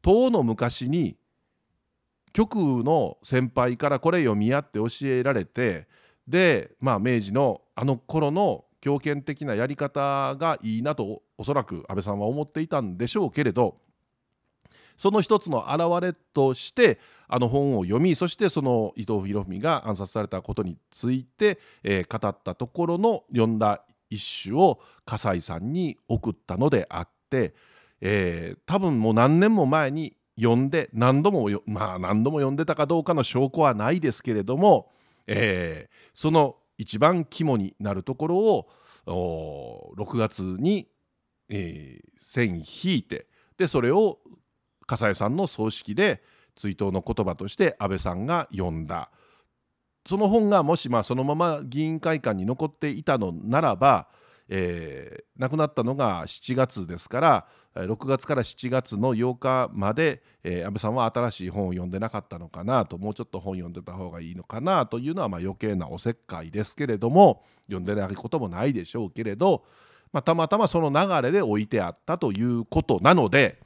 A: 唐の昔に局の先輩からこれ読み合って教えられてで、まあ、明治のあの頃の強権的なやり方がいいなとおそらく安倍さんは思っていたんでしょうけれどその一つの表れとしてあの本を読みそしてその伊藤博文が暗殺されたことについて、えー、語ったところの読んだ一首を笠井さんに送ったのであって、えー、多分もう何年も前に読んで何度もまあ何度も読んでたかどうかの証拠はないですけれども、えー、その一番肝になるところを6月に、えー、線引いてでそれを笠井さんの葬式で追悼の言葉として安倍さんが読んだその本がもしまあそのまま議員会館に残っていたのならば、えー、亡くなったのが7月ですから6月から7月の8日まで、えー、安倍さんは新しい本を読んでなかったのかなともうちょっと本読んでた方がいいのかなというのはまあ余計なおせっかいですけれども読んでないこともないでしょうけれど、まあ、たまたまその流れで置いてあったということなので。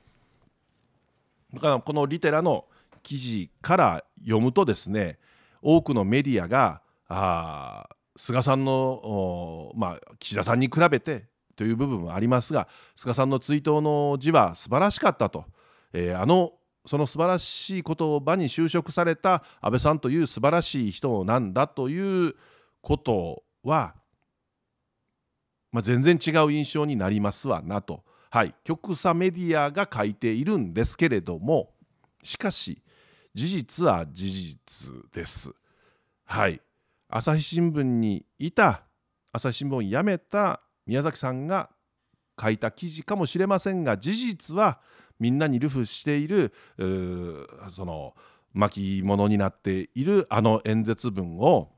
A: だからこのリテラの記事から読むとですね多くのメディアがあ菅さんの、まあ、岸田さんに比べてという部分もありますが菅さんの追悼の字は素晴らしかったと、えー、あのその素晴らしい言葉に就職された安倍さんという素晴らしい人なんだということは、まあ、全然違う印象になりますわなと。はい、極左メディアが書いているんですけれどもしかし事実は事実です。はい、朝日新聞にいた朝日新聞を辞めた宮崎さんが書いた記事かもしれませんが事実はみんなに流布しているその巻物になっているあの演説文を、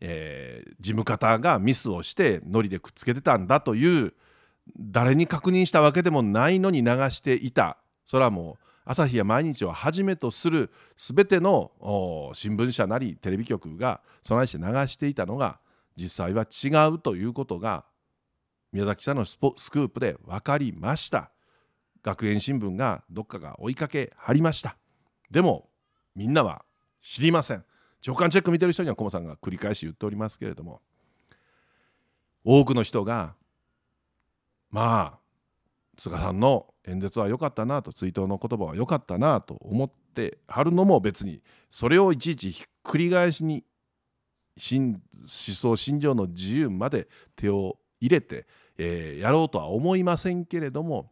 A: えー、事務方がミスをしてノリでくっつけてたんだという誰に確認したわけでもないのに流していたそれはもう朝日や毎日をはじめとする全ての新聞社なりテレビ局が備えして流していたのが実際は違うということが宮崎さんのスクープで分かりました学園新聞がどっかが追いかけ張りましたでもみんなは知りません長官チェック見てる人には駒さんが繰り返し言っておりますけれども多くの人がまあ菅さんの演説は良かったなと追悼の言葉は良かったなと思ってはるのも別にそれをいちいちひっくり返しに思想信条の自由まで手を入れて、えー、やろうとは思いませんけれども、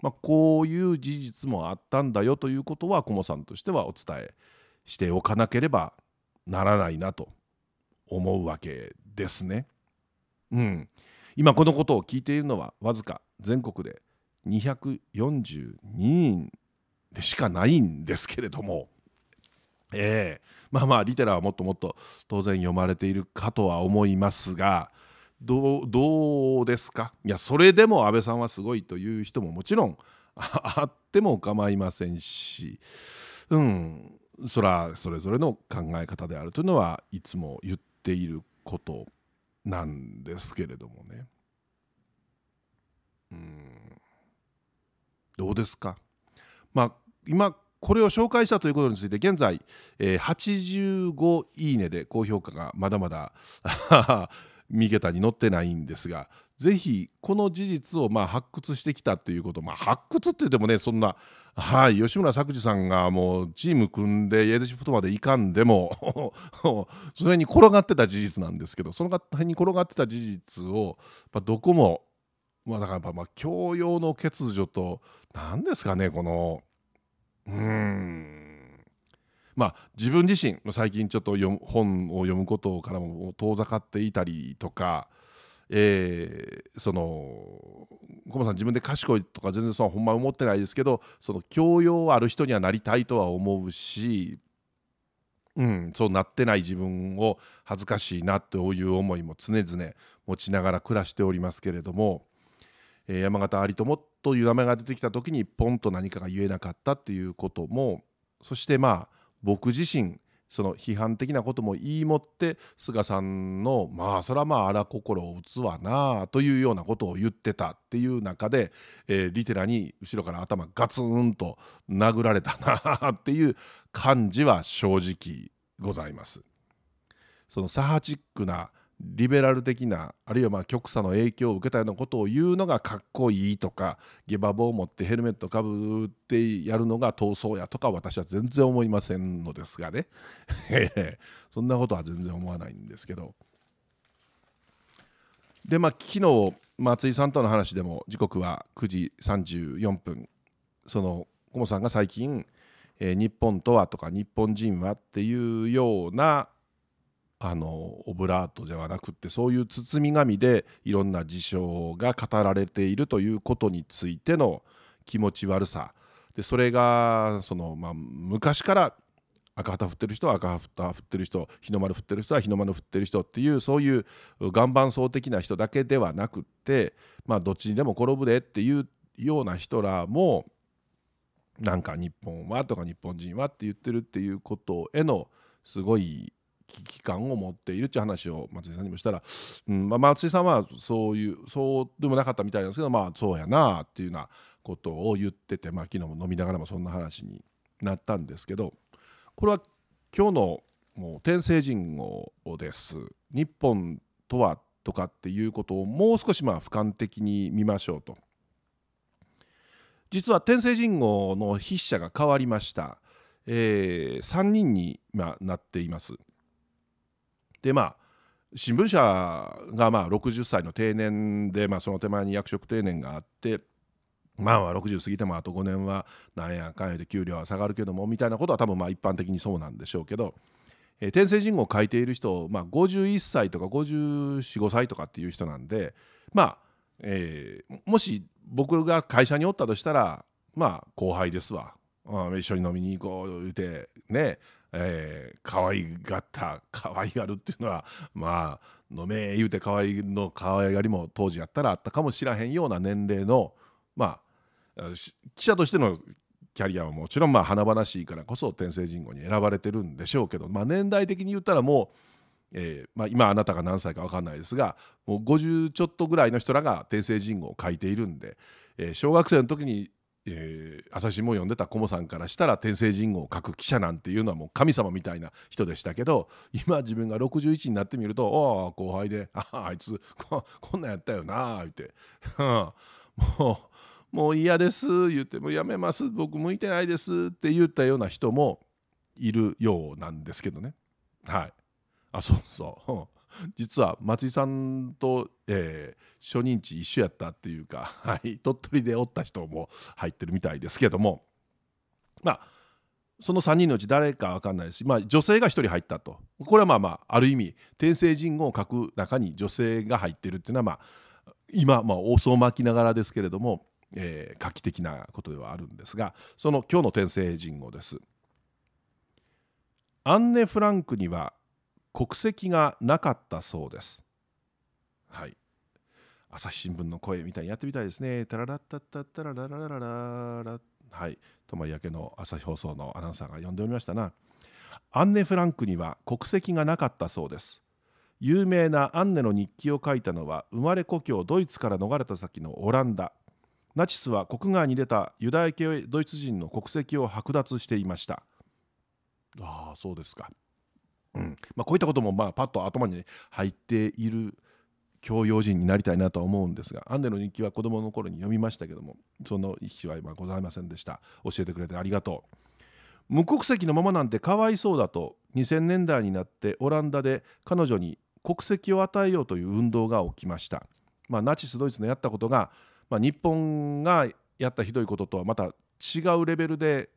A: まあ、こういう事実もあったんだよということはコモさんとしてはお伝えしておかなければならないなと思うわけですね。うん、今このことを聞いているのはわずか全国で242人でしかないんですけれども、えー、まあまあリテラはもっともっと当然読まれているかとは思いますがどうですかいやそれでも安倍さんはすごいという人ももちろんあっても構いませんしうんそらそれぞれの考え方であるというのはいつも言っていることなんですけれどもねうんどうですかまあ今これを紹介したということについて現在、えー、85いいねで高評価がまだまだ三 桁に載ってないんですがぜひこの事実をまあ発掘してきたということ、まあ、発掘って言ってもねそんな、はい、吉村作治さんがもうチーム組んでイエしシフトまでいかんでも それに転がってた事実なんですけどその辺に転がってた事実をやどこも、まあ、だからやまあ教養の欠如と何ですかねこのうんまあ、自分自身最近ちょっと本を読むことからも遠ざかっていたりとかえー、そのコさん自分で賢いとか全然そのほんま思ってないですけどその教養ある人にはなりたいとは思うし、うん、そうなってない自分を恥ずかしいなという思いも常々持ちながら暮らしておりますけれども、えー、山形有朋という名前が出てきた時にポンと何かが言えなかったっていうこともそしてまあ僕自身その批判的なことも言いもって菅さんのまあそれはまあ荒心を打つわなあというようなことを言ってたっていう中で、えー、リテラに後ろから頭ガツンと殴られたなっていう感じは正直ございます。そのサハチックなリベラル的なあるいはま極左の影響を受けたようなことを言うのがかっこいいとか下馬棒を持ってヘルメットかぶってやるのが闘争やとか私は全然思いませんのですがね そんなことは全然思わないんですけど。でまあ昨日松井さんとの話でも時刻は9時34分そのコモさんが最近、えー、日本とは」とか「日本人は」っていうようなあのオブラートではなくってそういう包み紙でいろんな事象が語られているということについての気持ち悪さでそれがその、まあ、昔から赤旗振ってる人は赤旗振ってる人日の丸振ってる人は日の丸振ってる人っていうそういう岩盤層的な人だけではなくって、まあ、どっちにでも転ぶでっていうような人らもなんか日本はとか日本人はって言ってるっていうことへのすごい危機感を持っているっていう話を松井さんにもしたら、うんまあ、松井さんはそういうそうでもなかったみたいなんですけどまあそうやなっていうようなことを言ってて、まあ、昨日も飲みながらもそんな話になったんですけどこれは今日のもう天聖人号です。日本とはとかっていうことをもう少しまあ俯瞰的に見ましょうと。実は天聖人号の筆者が変わりました。えー、3人に、まあ、なっています。でまあ新聞社がまあ60歳の定年で、まあ、その手前に役職定年があってまあまあ60過ぎてもあと5年はなんやかんやで給料は下がるけどもみたいなことは多分まあ一般的にそうなんでしょうけど、えー、天聖人号を書いている人、まあ、51歳とか545歳とかっていう人なんでまあ、えー、もし僕が会社におったとしたらまあ後輩ですわ、うん、一緒に飲みに行こう言うてねえー、可愛がった可愛がるっていうのはまあ飲め言うて可愛の可愛がりも当時やったらあったかもしらへんような年齢のまあ記者としてのキャリアはもちろんまあ華々しいからこそ天聖人語に選ばれてるんでしょうけど、まあ、年代的に言ったらもう。えーまあ、今あなたが何歳か分かんないですがもう50ちょっとぐらいの人らが天聖人語を書いているんで、えー、小学生の時にえー、朝日新聞を読んでたコモさんからしたら天聖人号を書く記者なんていうのはもう神様みたいな人でしたけど今自分が61になってみると「おお後輩で ああいつ こんなんやったよな」言って、はあ「もうもう嫌です」言って「もうやめます僕向いてないです」って言ったような人もいるようなんですけどねはいあそうそう、実は松井さんと、えー、初任地一緒やったっていうか、はい、鳥取でおった人も入ってるみたいですけどもまあその3人のうち誰か分かんないし、まあ、女性が1人入ったとこれはまあまあある意味天聖人語を書く中に女性が入ってるっていうのは、まあ、今、まあ、大相巻きながらですけれども、えー、画期的なことではあるんですがその今日の天聖人語です。アンネ・フランクには国籍がなかったそうです。はい、朝日新聞の声みたいにやってみたいですね。タララッタッタッタララララララはい、泊り明けの朝日放送のアナウンサーが呼んでおりましたな。アンネ・フランクには国籍がなかったそうです。有名なアンネの日記を書いたのは生まれ故郷ドイツから逃れた先のオランダ。ナチスは国外に出たユダヤ系ドイツ人の国籍を剥奪していました。ああそうですか。うんまあ、こういったこともまあパッと頭に入っている教養人になりたいなとは思うんですがアンデの日記は子供の頃に読みましたけどもその一記は今ございませんでした教えてくれてありがとう無国籍のままなんてかわいそうだと2000年代になってオランダで彼女に国籍を与えようという運動が起きました、まあ、ナチスドイツのやったことが、まあ、日本がやったひどいこととはまた違うレベルで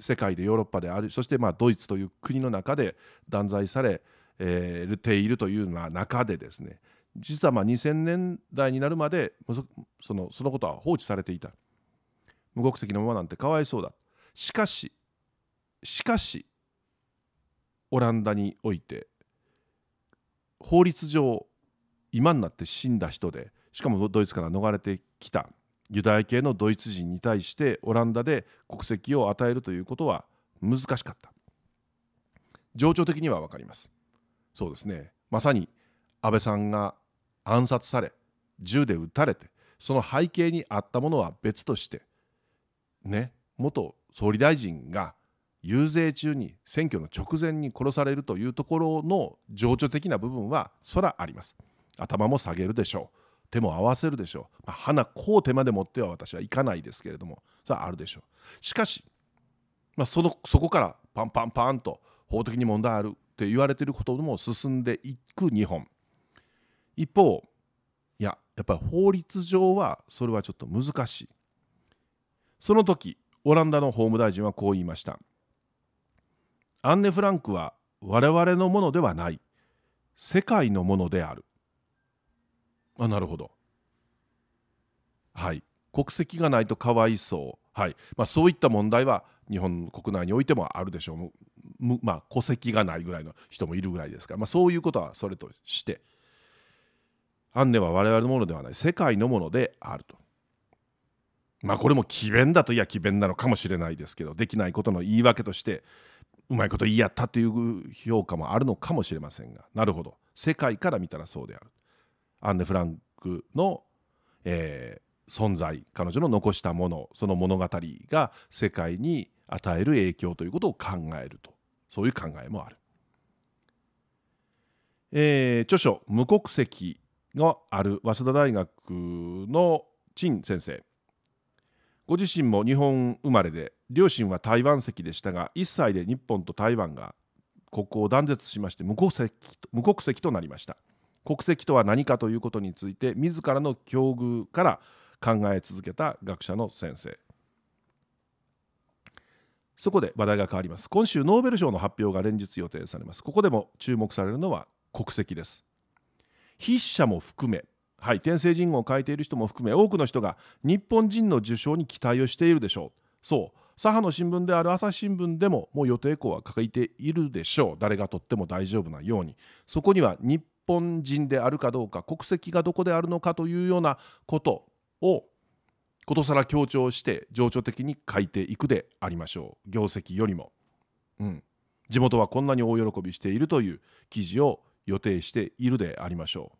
A: 世界でヨーロッパであるそしてまあドイツという国の中で断罪されているというような中でですね実はまあ2000年代になるまでそのそのことは放置されていた無国籍のままなんてかわいそうだしかししかしオランダにおいて法律上今になって死んだ人でしかもドイツから逃れてきたユダヤ系のドイツ人に対してオランダで国籍を与えるということは難しかった情緒的には分かりますそうですねまさに安倍さんが暗殺され銃で撃たれてその背景にあったものは別としてね元総理大臣が遊説中に選挙の直前に殺されるというところの情緒的な部分はそらあります頭も下げるでしょう手も合わせるでしょう、まあ、花こう手まで持っては私はいかないですけれどもそれはあるでしょうしかし、まあ、そのそこからパンパンパンと法的に問題あるって言われてることも進んでいく日本一方いややっぱり法律上はそれはちょっと難しいその時オランダの法務大臣はこう言いましたアンネ・フランクは我々のものではない世界のものであるあなるほどはい国籍がないとかわいそうはいまあ、そういった問題は日本国内においてもあるでしょうまあ、戸籍がないぐらいの人もいるぐらいですから、まあ、そういうことはそれとしてアンネは我々のものではない世界のものであると。まあこれも詭弁だといや詭弁なのかもしれないですけどできないことの言い訳としてうまいこと言いやったという評価もあるのかもしれませんがなるほど世界から見たらそうである。アンネ・フランクの、えー、存在彼女の残したものその物語が世界に与える影響ということを考えるとそういう考えもある。えー、著書「無国籍」がある早稲田大学の陳先生ご自身も日本生まれで両親は台湾籍でしたが1歳で日本と台湾が国交を断絶しまして無国籍無国籍となりました国籍とは何かということについて自らの境遇から考え続けた学者の先生そこで話題が変わります今週ノーベル賞の発表が連日予定されますここでも注目されるのは国籍です筆者も含めはい、天聖人号を書いている人も含め多くの人が日本人の受賞に期待をしているでしょうそう左派の新聞である朝日新聞でももう予定校は書いているでしょう誰がとっても大丈夫なようにそこには日本人であるかどうか国籍がどこであるのかというようなことをことさら強調して情緒的に書いていくでありましょう業績よりも、うん、地元はこんなに大喜びしているという記事を予定しているでありましょ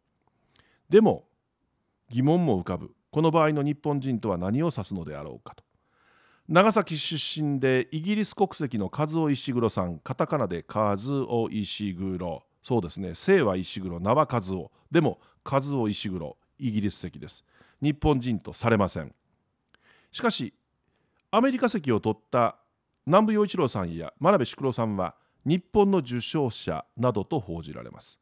A: うでも疑問も浮かぶこの場合の日本人とは何を指すのであろうかと長崎出身でイギリス国籍のカズオ・イシグロさんカタカナでカズオ・イシグロそうですね姓は石黒名は和夫でも和夫石黒イギリス籍です日本人とされませんしかしアメリカ籍を取った南部陽一郎さんや真鍋淑郎さんは日本の受賞者などと報じられます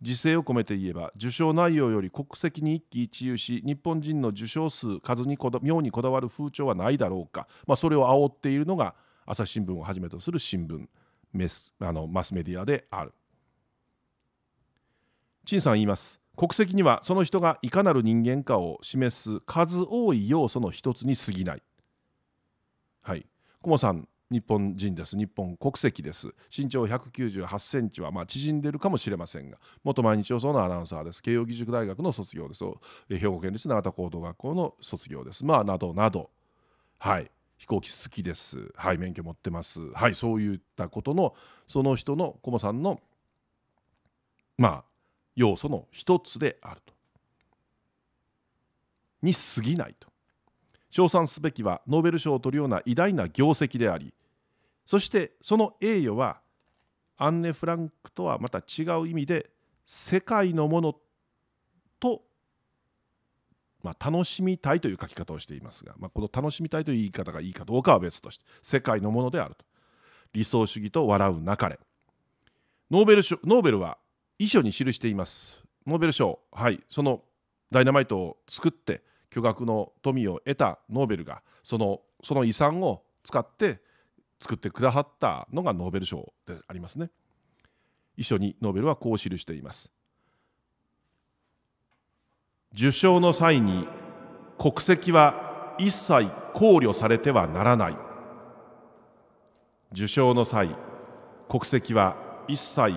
A: 時勢を込めて言えば受賞内容より国籍に一喜一憂し日本人の受賞数数に妙にこだわる風潮はないだろうか、まあ、それを煽っているのが朝日新聞をはじめとする新聞メスあのマスメディアである陳さん言います国籍にはその人がいかなる人間かを示す数多い要素の一つに過ぎないはいコモさん日本人です日本国籍です身長198センチはまあ縮んでるかもしれませんが元毎日放送のアナウンサーです慶應義塾大学の卒業です兵庫県立永田高等学校の卒業ですまあなどなどはい飛行機好きですはい免許持ってますはいそういったことのその人のコモさんのまあ要素の一つであると。に過ぎないと。称賛すべきはノーベル賞を取るような偉大な業績であり、そしてその栄誉はアンネ・フランクとはまた違う意味で世界のものと、まあ、楽しみたいという書き方をしていますが、まあ、この楽しみたいという言い方がいいかどうかは別として世界のものであると理想主義と笑うなかれノーベル賞ノーベルは遺書に記していますノーベル賞はいそのダイナマイトを作って巨額の富を得たノーベルがそのその遺産を使って作ってくださったのがノーベル賞でありますね遺書にノーベルはこう記しています受賞の際に国籍は一切考慮されてはならない受賞の際国籍は一切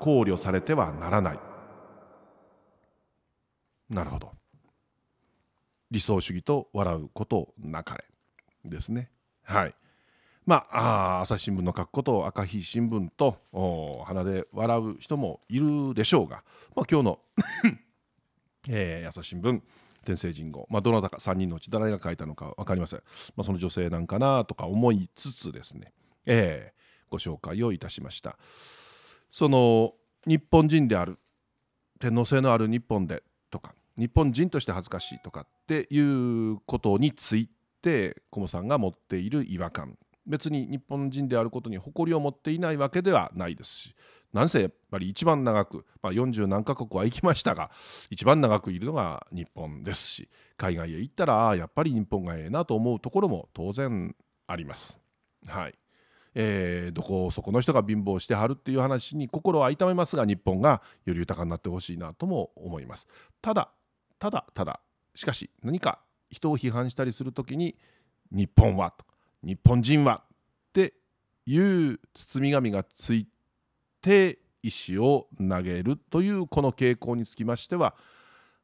A: 考慮されてはならないなるほど理想主義と笑うことなかれですねはいまあ朝日新聞の書くことを赤日新聞と鼻で笑う人もいるでしょうが、まあ、今日の えー、朝日新聞天聖人号、まあ、どなたか3人のうち誰が書いたのか分かりません、まあ、その女性なんかなとか思いつつですね、えー、ご紹介をいたしました。その日本人である天皇制のある日本でとか日本人として恥ずかしいとかっていうことについてコモさんが持っている違和感別に日本人であることに誇りを持っていないわけではないですしなんせやっぱり一番長く、まあ、40何カ国は行きましたが一番長くいるのが日本ですし海外へ行ったらやっぱり日本がええなと思うところも当然あります。はい、えー、どこそこの人が貧乏してはるっていう話に心は痛めますが日本がより豊かになってほしいなとも思います。ただただただしかし何か人を批判したりする時に「日本は」と「日本人は」っていう包み紙がついて石を投げるというこの傾向につきましては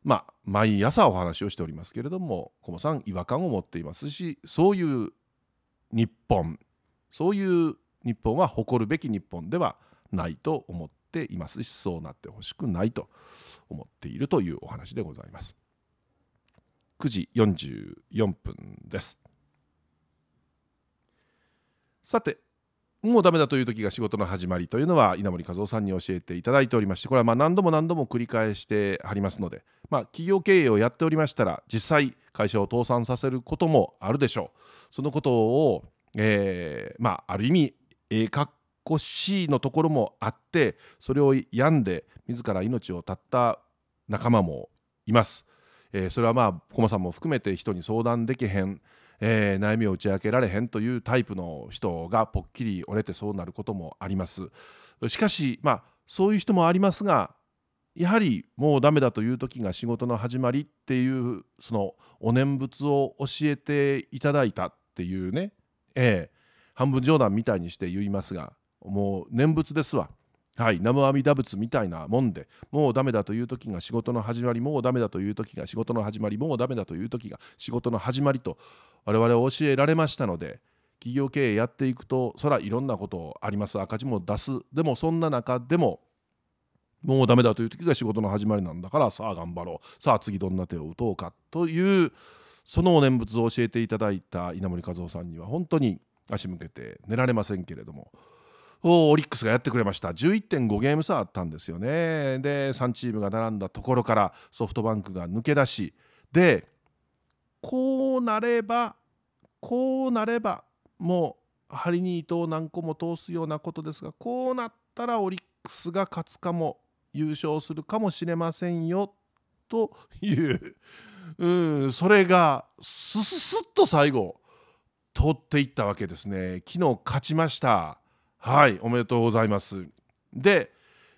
A: まあ、毎朝お話をしておりますけれども、コモさん違和感を持っていますし、そういう日本そういう日本は誇るべき日本ではないと思っていますしそうなってほしくないと思っているというお話でございます。9時44分です。さてもうダメだという時が仕事の始まりというのは稲森和夫さんに教えていただいておりましてこれはま何度も何度も繰り返してはりますのでまあ企業経営をやっておりましたら実際会社を倒産させることもあるでしょうそのことをえー、まあある意味ええかっこ C のところもあってそれを病んで自ら命を絶った仲間もいます。えー、それはまあ駒さんも含めて人に相談できへん、えー、悩みを打ち明けられへんというタイプの人がぽっきり折れてそうなることもあります。しかしまあそういう人もありますがやはりもうダメだという時が仕事の始まりっていうそのお念仏を教えていただいたっていうねええ、半分冗談みたいにして言いますがもう念仏ですわ。はい、南無阿弥陀仏みたいなもんでもうダメだという時が仕事の始まりもうダメだという時が仕事の始まりもうダメだという時が仕事の始まりと我々は教えられましたので企業経営やっていくとそらいろんなことあります赤字も出すでもそんな中でももうダメだという時が仕事の始まりなんだからさあ頑張ろうさあ次どんな手を打とうかというそのお念仏を教えていただいた稲森和夫さんには本当に足向けて寝られませんけれどもオリックスがやってくれました11.5ゲーム差あったんですよねで3チームが並んだところからソフトバンクが抜け出しでこうなればこうなればもう針に糸を何個も通すようなことですがこうなったらオリックスが勝つかも優勝するかもしれませんよという、うん、それがすすすっと最後通っていったわけですね昨日勝ちましたはいおめでとうございますで、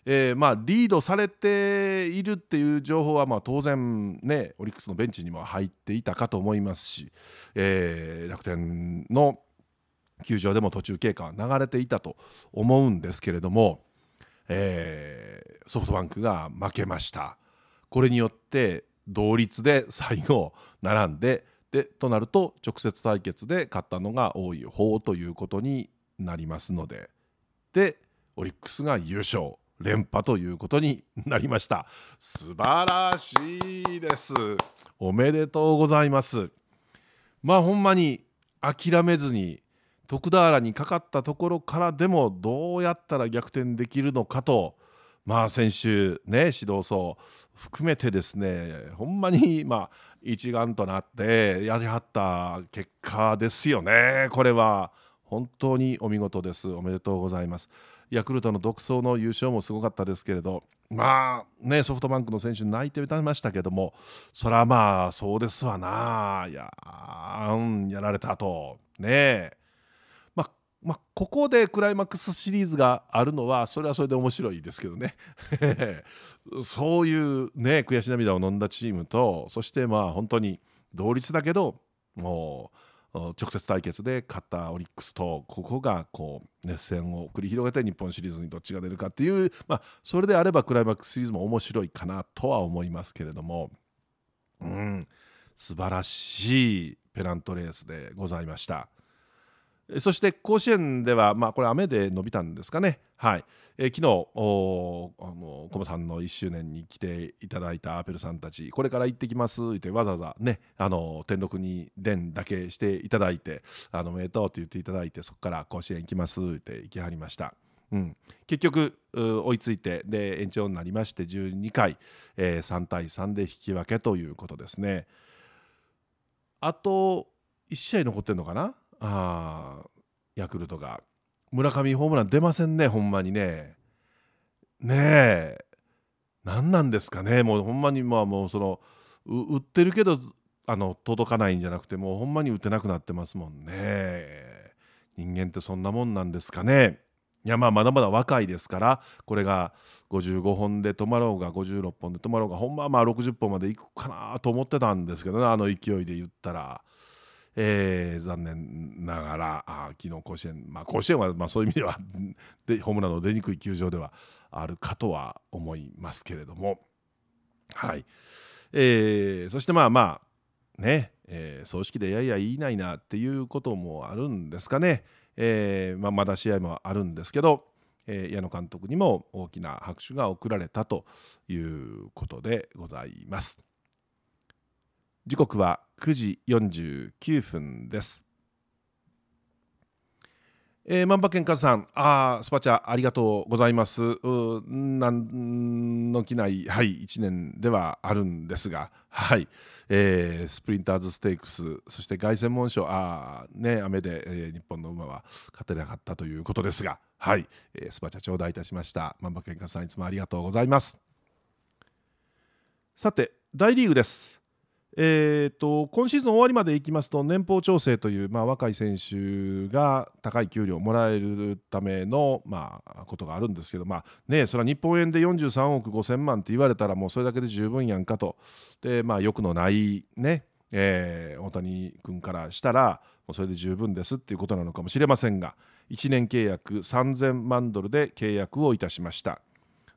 A: えー、まあ、リードされているっていう情報は、まあ、当然ねオリックスのベンチにも入っていたかと思いますし、えー、楽天の球場でも途中経過は流れていたと思うんですけれども、えー、ソフトバンクが負けました。これによって同率で最後並んででとなると直接対決で勝ったのが多い方ということになりますのででオリックスが優勝連覇ということになりました素晴らしいですおめでとうございますまあほんまに諦めずに徳田原にかかったところからでもどうやったら逆転できるのかとまあ、先週ね指導層含めてですねほんまに今一丸となってやりはった結果ですよねこれは本当にお見事ですおめでとうございますヤクルトの独走の優勝もすごかったですけれどまあねソフトバンクの選手泣いて歌いましたけどもそはまあそうですわないややられたとねえまあ、ここでクライマックスシリーズがあるのはそれはそれで面白いですけどね そういうね悔し涙を飲んだチームとそしてまあ本当に同率だけどもう直接対決で勝ったオリックスとここがこう熱戦を繰り広げて日本シリーズにどっちが出るかっていう、まあ、それであればクライマックスシリーズも面白いかなとは思いますけれども、うん、素晴らしいペナントレースでございました。そして甲子園では、まあ、これ雨で伸びたんですかね、はいえー、昨日おあのコモさんの1周年に来ていただいたアペルさんたちこれから行ってきますってわざわざねあの天禄に伝だけしていただいてあのおめでとうって言っていただいてそこから甲子園行きますって行きはりました。うん、結局追いついてで延長になりまして12回、えー、3対3で引き分けということですね。あと1試合残ってるのかなあヤクルトが村上ホームラン出ませんねほんまにねねえ何なんですかねもうほんまにまあもうその売ってるけどあの届かないんじゃなくてもうほんまに打てなくなってますもんね人間ってそんなもんなんですかねいやまあまだまだ若いですからこれが55本で止まろうが56本で止まろうがほんまはまあ60本までいくかなと思ってたんですけどねあの勢いで言ったら。えー、残念ながらあ昨日甲子園、まあ、甲子園はまあそういう意味では でホームランの出にくい球場ではあるかとは思いますけれども、はいえー、そしてまあまあね、えー、葬式でやや言いないなっていうこともあるんですかね、えーまあ、まだ試合もあるんですけど、えー、矢野監督にも大きな拍手が送られたということでございます。時刻は9時49分です。えー、万馬健和さん、あスパチャありがとうございます。うなんの機内、はい、1年ではあるんですが、はいえー、スプリンターズステークス、そして凱旋門賞、あね、雨で、えー、日本の馬は勝てなかったということですが、はいえー、スパチャ頂戴いたしました。万馬健和さん、いつもありがとうございます。さて、大リーグです。えーと、今シーズン終わりまでいきますと年俸調整という、まあ、若い選手が高い給料をもらえるための、まあ、ことがあるんですけど、まあね、それは日本円で43億5000万って言われたらもうそれだけで十分やんかとで、まあ、欲のない、ねえー、大谷君からしたらもうそれで十分ですっていうことなのかもしれませんが1年契約3000万ドルで契約をいたしました。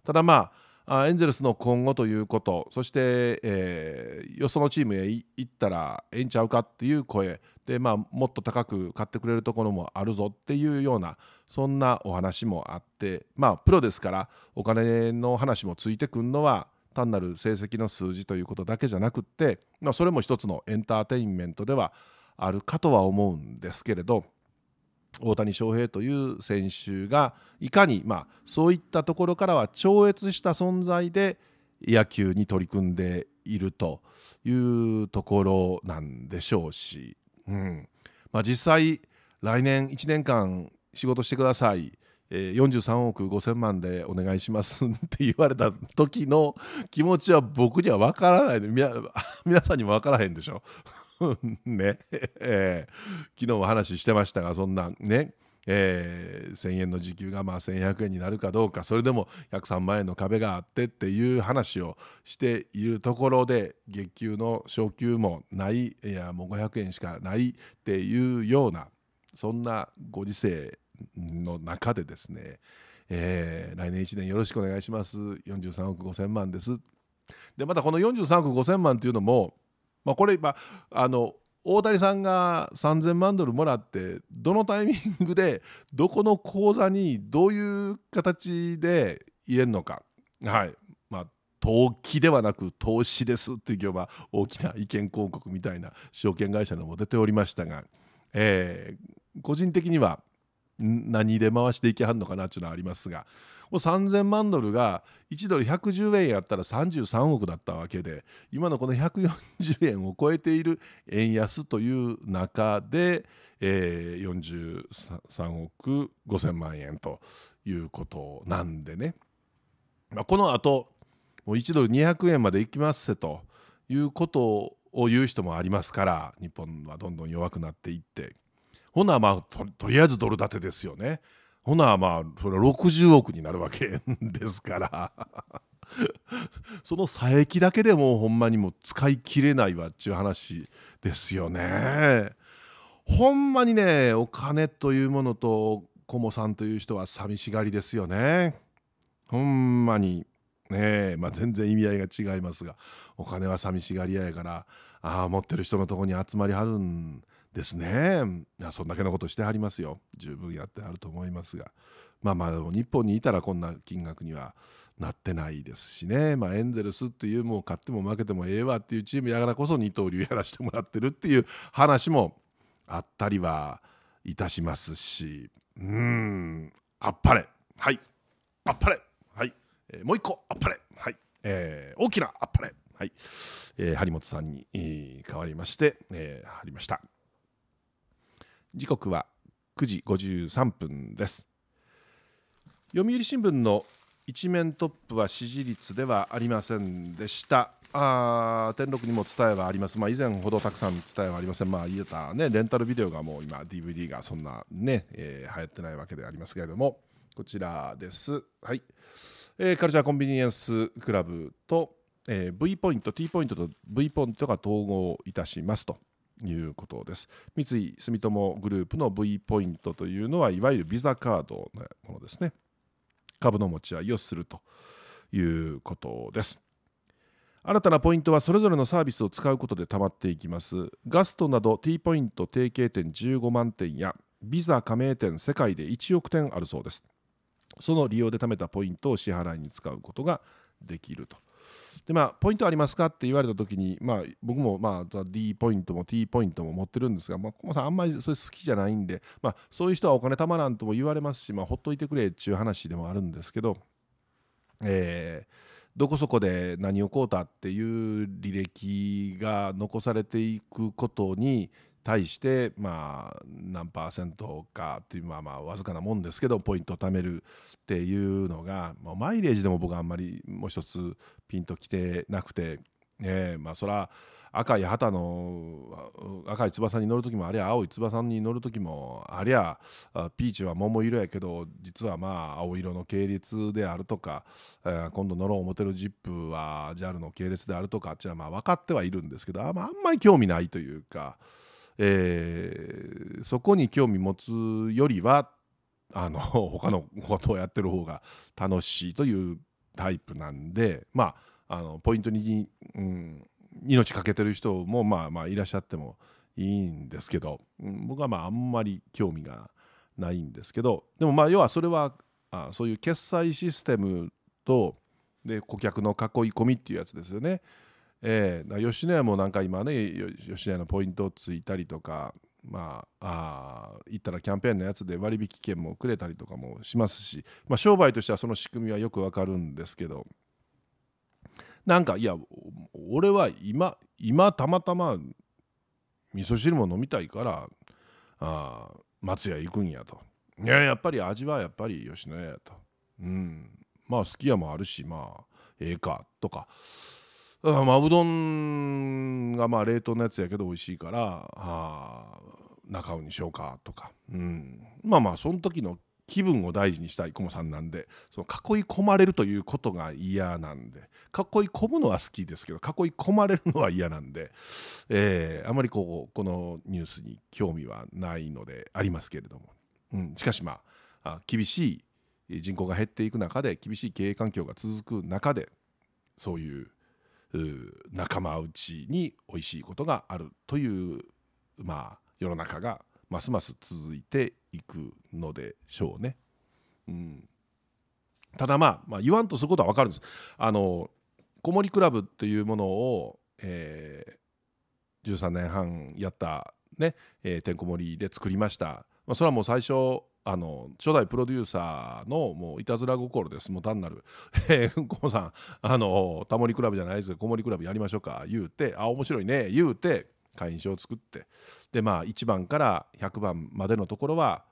A: ただまああエンゼルスの今後ということそして、えー、よそのチームへ行ったらええんちゃうかっていう声で、まあ、もっと高く買ってくれるところもあるぞっていうようなそんなお話もあって、まあ、プロですからお金の話もついてくるのは単なる成績の数字ということだけじゃなくって、まあ、それも一つのエンターテインメントではあるかとは思うんですけれど。大谷翔平という選手がいかに、まあ、そういったところからは超越した存在で野球に取り組んでいるというところなんでしょうし、うんまあ、実際来年1年間仕事してください。43億5000万でお願いしますって言われた時の気持ちは僕には分からない皆さんにも分からへんでしょね、えー、昨日も話ししてましたがそんなねえー、1,000円の時給がまあ1,100円になるかどうかそれでも103万円の壁があってっていう話をしているところで月給の昇給もないいやもう500円しかないっていうようなそんなご時世の中でですね、えー、来年1年よろしくお願いします43億5,000万です。でまたこの43億5,000万っていうのもまあ、これ今あの大谷さんが3000万ドルもらってどのタイミングでどこの口座にどういう形で入れるのか、はいまあ、投機ではなく投資ですっていうば大きな意見広告みたいな証券会社のも出ておりましたが、えー、個人的には何で回していきはんのかなというのはありますが。う3000万ドルが1ドル110円やったら33億だったわけで今のこの140円を超えている円安という中で、えー、43億5000万円ということなんでね、まあ、このあと1ドル200円までいきますせということを言う人もありますから日本はどんどん弱くなっていってほなまあとりあえずドル建てですよね。ほなまあそれ60億になるわけですからその佐伯だけでもほんまにもう使い切れないわっちゅう話ですよね。ほんまにねお金というものとコモさんという人は寂しがりですよね。ほんまに。ねまあ、全然意味合いが違いますがお金は寂しがり屋やからああ持ってる人のとこに集まりはるんですねそんだけのことしてはりますよ十分やってはると思いますがまあまあ日本にいたらこんな金額にはなってないですしね、まあ、エンゼルスっていうもう勝っても負けてもええわっていうチームやからこそ二刀流やらせてもらってるっていう話もあったりはいたしますしうんあっぱれはいあっぱれはい、えー、もう一個あっぱれはい、えー、大きなあっぱれはい、えー、張本さんに、えー、変わりまして、えー、張りました。時刻は9時53分です読売新聞の一面トップは支持率ではありませんでしたあ天禄にも伝えはあります、まあ、以前ほどたくさん伝えはありません、まあ、言えた、ね、レンタルビデオがもう今 DVD がそんなね、えー、流行ってないわけでありますけれどもこちらです、はいえー、カルチャーコンビニエンスクラブと、えー、V ポイント T ポイントと V ポイントが統合いたしますということです三井住友グループの V ポイントというのはいわゆるビザカードのものですね株の持ち合いをするということです新たなポイントはそれぞれのサービスを使うことで貯まっていきますガストなど T ポイント提携店15万点やビザ加盟店世界で1億点あるそうですその利用で貯めたポイントを支払いに使うことができるとでまあ、ポイントありますかって言われた時に、まあ、僕も、まあ、D ポイントも T ポイントも持ってるんですが、まあ、コさんあんまりそれ好きじゃないんで、まあ、そういう人はお金たまらんとも言われますし、まあ、ほっといてくれっていう話でもあるんですけど、えー、どこそこで何をこうたっていう履歴が残されていくことに対して、まあ、何パーセントかっていうまあわずかなもんですけどポイントを貯めるっていうのが、まあ、マイレージでも僕はあんまりもう一つピンときてなくて、えまあそら赤い旗の赤い翼に乗る時もありゃ青い翼に乗る時もありゃピーチは桃色やけど実はまあ青色の系列であるとか、今度乗ろう思てるジップは JAL の系列であるとかっていうのはまあ分かってはいるんですけどあんまり興味ないというか。えー、そこに興味持つよりはあの 他のことをやってる方が楽しいというタイプなんでまああのポイントに、うん、命かけてる人もまあまあいらっしゃってもいいんですけど、うん、僕はまああんまり興味がないんですけどでもまあ要はそれはあそういう決済システムとで顧客の囲い込みっていうやつですよね。えー、吉野家もなんか今ね吉野家のポイントをついたりとかまあ、あ行ったらキャンペーンのやつで割引券もくれたりとかもしますし、まあ、商売としてはその仕組みはよくわかるんですけどなんかいや俺は今今たまたま味噌汁も飲みたいからあ松屋行くんやといややっぱり味はやっぱり吉野家やと、うん、まあすき家もあるしまあええかとかうんまあ、うどんがまあ冷凍のやつやけど美味しいからあ中尾にしようかとか、うん、まあまあその時の気分を大事にしたいコモさんなんでその囲い込まれるということが嫌なんで囲い込むのは好きですけど囲い込まれるのは嫌なんで、えー、あまりこうこのニュースに興味はないのでありますけれども、うん、しかしまああ厳しい人口が減っていく中で厳しい経営環境が続く中でそういう仲間内に美味しいことがあるという、まあ、世の中がますます続いていくのでしょうね。うん、ただ、まあ、まあ言わんとすることは分かるんです。あの子守クラブというものを、えー、13年半やったね、ねえー、てんこ盛りで作りました。まあ、それはもう最初あの初代プロデューサーのもういたずら心ですもう単なる「えー、コモさんあのタモリクラブじゃないですけどコモリクラブやりましょうか」言うて「あ面白いね」言うて会員証を作ってでまあ1番から100番までのところは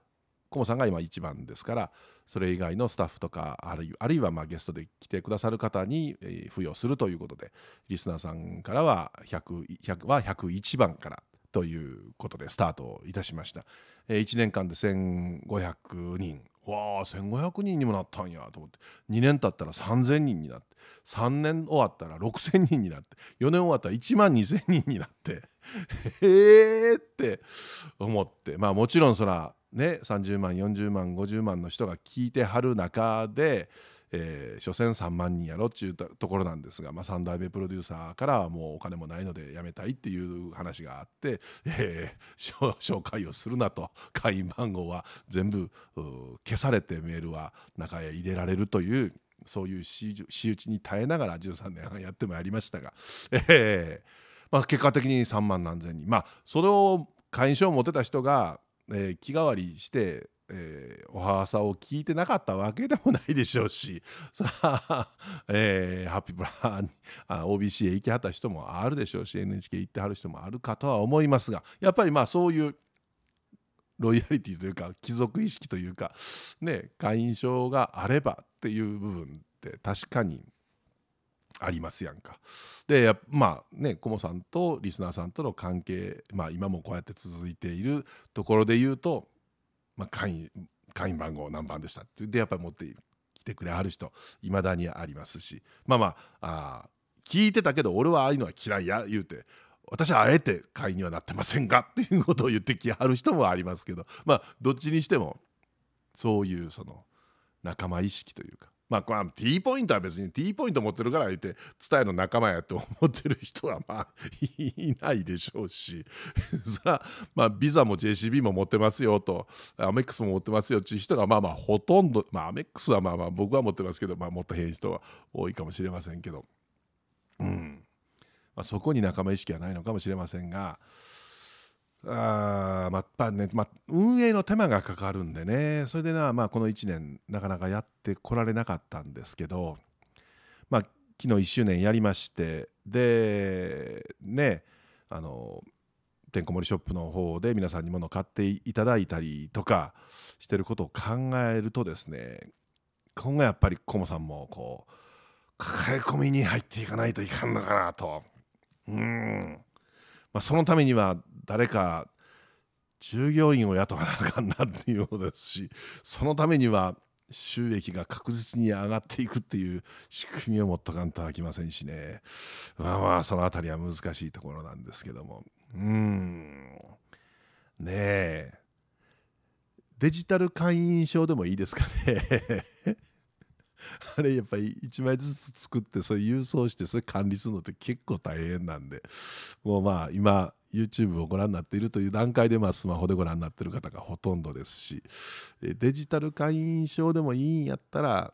A: コモさんが今1番ですからそれ以外のスタッフとかあるいはまあゲストで来てくださる方に付与するということでリスナーさんからは 100, 100は101番からということでスタートいたしました、えー、1年間で1500人わあ1500人にもなったんやと思って2年経ったら3000人になって3年終わったら6000人になって4年終わったら1万2000人になって へえって思ってまあもちろんそらね30万40万50万の人が聞いてはる中でえー、所詮3万人やろっちゅうところなんですが、まあ、3代目プロデューサーからはもうお金もないので辞めたいっていう話があって、えー、紹介をするなと会員番号は全部消されてメールは中へ入れられるという。そういう仕打ちに耐えながら13年半やってまいりましたが、えーまあ、結果的に3万何千人まあそれを会員証を持てた人が、えー、気代わりしてえー、おはさを聞いてなかったわけでもないでしょうし さあ、えー、ハッピーブラ ーに、OBC へ行きはった人もあるでしょうし NHK 行ってはる人もあるかとは思いますがやっぱりまあそういうロイヤリティというか貴族意識というかね会員証があればっていう部分って確かにありますやんか。でまあねコモさんとリスナーさんとの関係まあ今もこうやって続いているところで言うとまあ、会員会員番号何番でしたってでやっぱり持ってきてくれはる人いまだにありますしまあまああ聞いてたけど俺はああいうのは嫌いや言うて私はあえて会員にはなってませんがっていうことを言ってきはる人もありますけどまあどっちにしてもそういうその仲間意識というかまあ、これは T ポイントは別に T ポイント持ってるから言って、伝えの仲間やと思ってる人はまあいないでしょうし、さあ、まあ、ビザも JCB も持ってますよと、アメックスも持ってますよっていう人がまあまあほとんど、まあ、アメックスはまあまあ僕は持ってますけど、まあ、持っとへん人は多いかもしれませんけど、うん。まあ、そこに仲間意識はないのかもしれませんが、あまあ、ね、まあ、運営の手間がかかるんでねそれでな、まあ、この1年なかなかやってこられなかったんですけど、まあ、昨日1周年やりましてでねあのてんこ盛りショップの方で皆さんにもの買っていただいたりとかしてることを考えるとですね今後やっぱりコモさんもこう抱え込みに入っていかないといかんのかなとうん、まあ、そのためには誰か従業員を雇わなあかんなっていうことですしそのためには収益が確実に上がっていくっていう仕組みを持っとかんとはきませんしねまあまあその辺りは難しいところなんですけどもうんねえデジタル会員証でもいいですかね あれやっぱり1枚ずつ作ってそれ郵送してそれ管理するのって結構大変なんでもうまあ今 YouTube をご覧になっているという段階で、まあ、スマホでご覧になっている方がほとんどですしデジタル会員証でもいいんやったら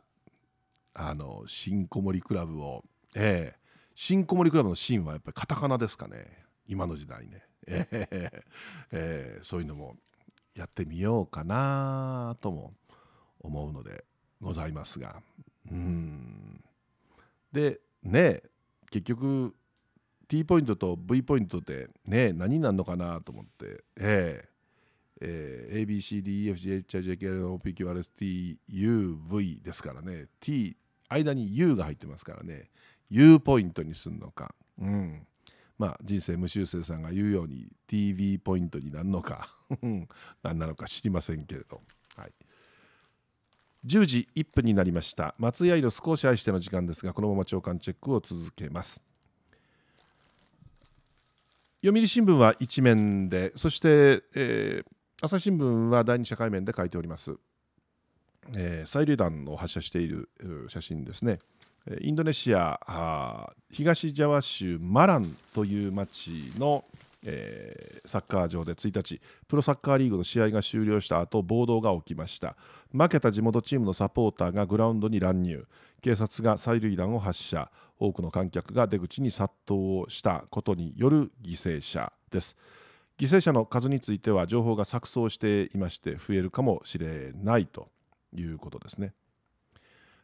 A: あの新こもりクラブを、ええ、新こもりクラブのシーンはやっぱりカタカナですかね今の時代ね、えええ、そういうのもやってみようかなとも思うのでございますがうんでね結局 T ポイントと V ポイントってね何になるのかなと思って、えーえー、ABCDEFGHIJKLOPQRSTUV ですからね T 間に U が入ってますからね U ポイントにすんのか、うん、まあ人生無修正さんが言うように TV ポイントになるのか何なのか知りませんけれど。はい10時1分になりました松井愛の少し愛しての時間ですがこのまま長官チェックを続けます読売新聞は1面で、そして、えー、朝日新聞は第2社会面で書いております。えー、催涙弾を発射している写真ですね。インドネシア東ジャワ州マランという町の、えー、サッカー場で1日プロサッカーリーグの試合が終了した後暴動が起きました負けた地元チームのサポーターがグラウンドに乱入警察が催涙弾を発射多くの観客が出口に殺到をしたことによる犠牲者です犠牲者の数については情報が錯綜していまして増えるかもしれないということですね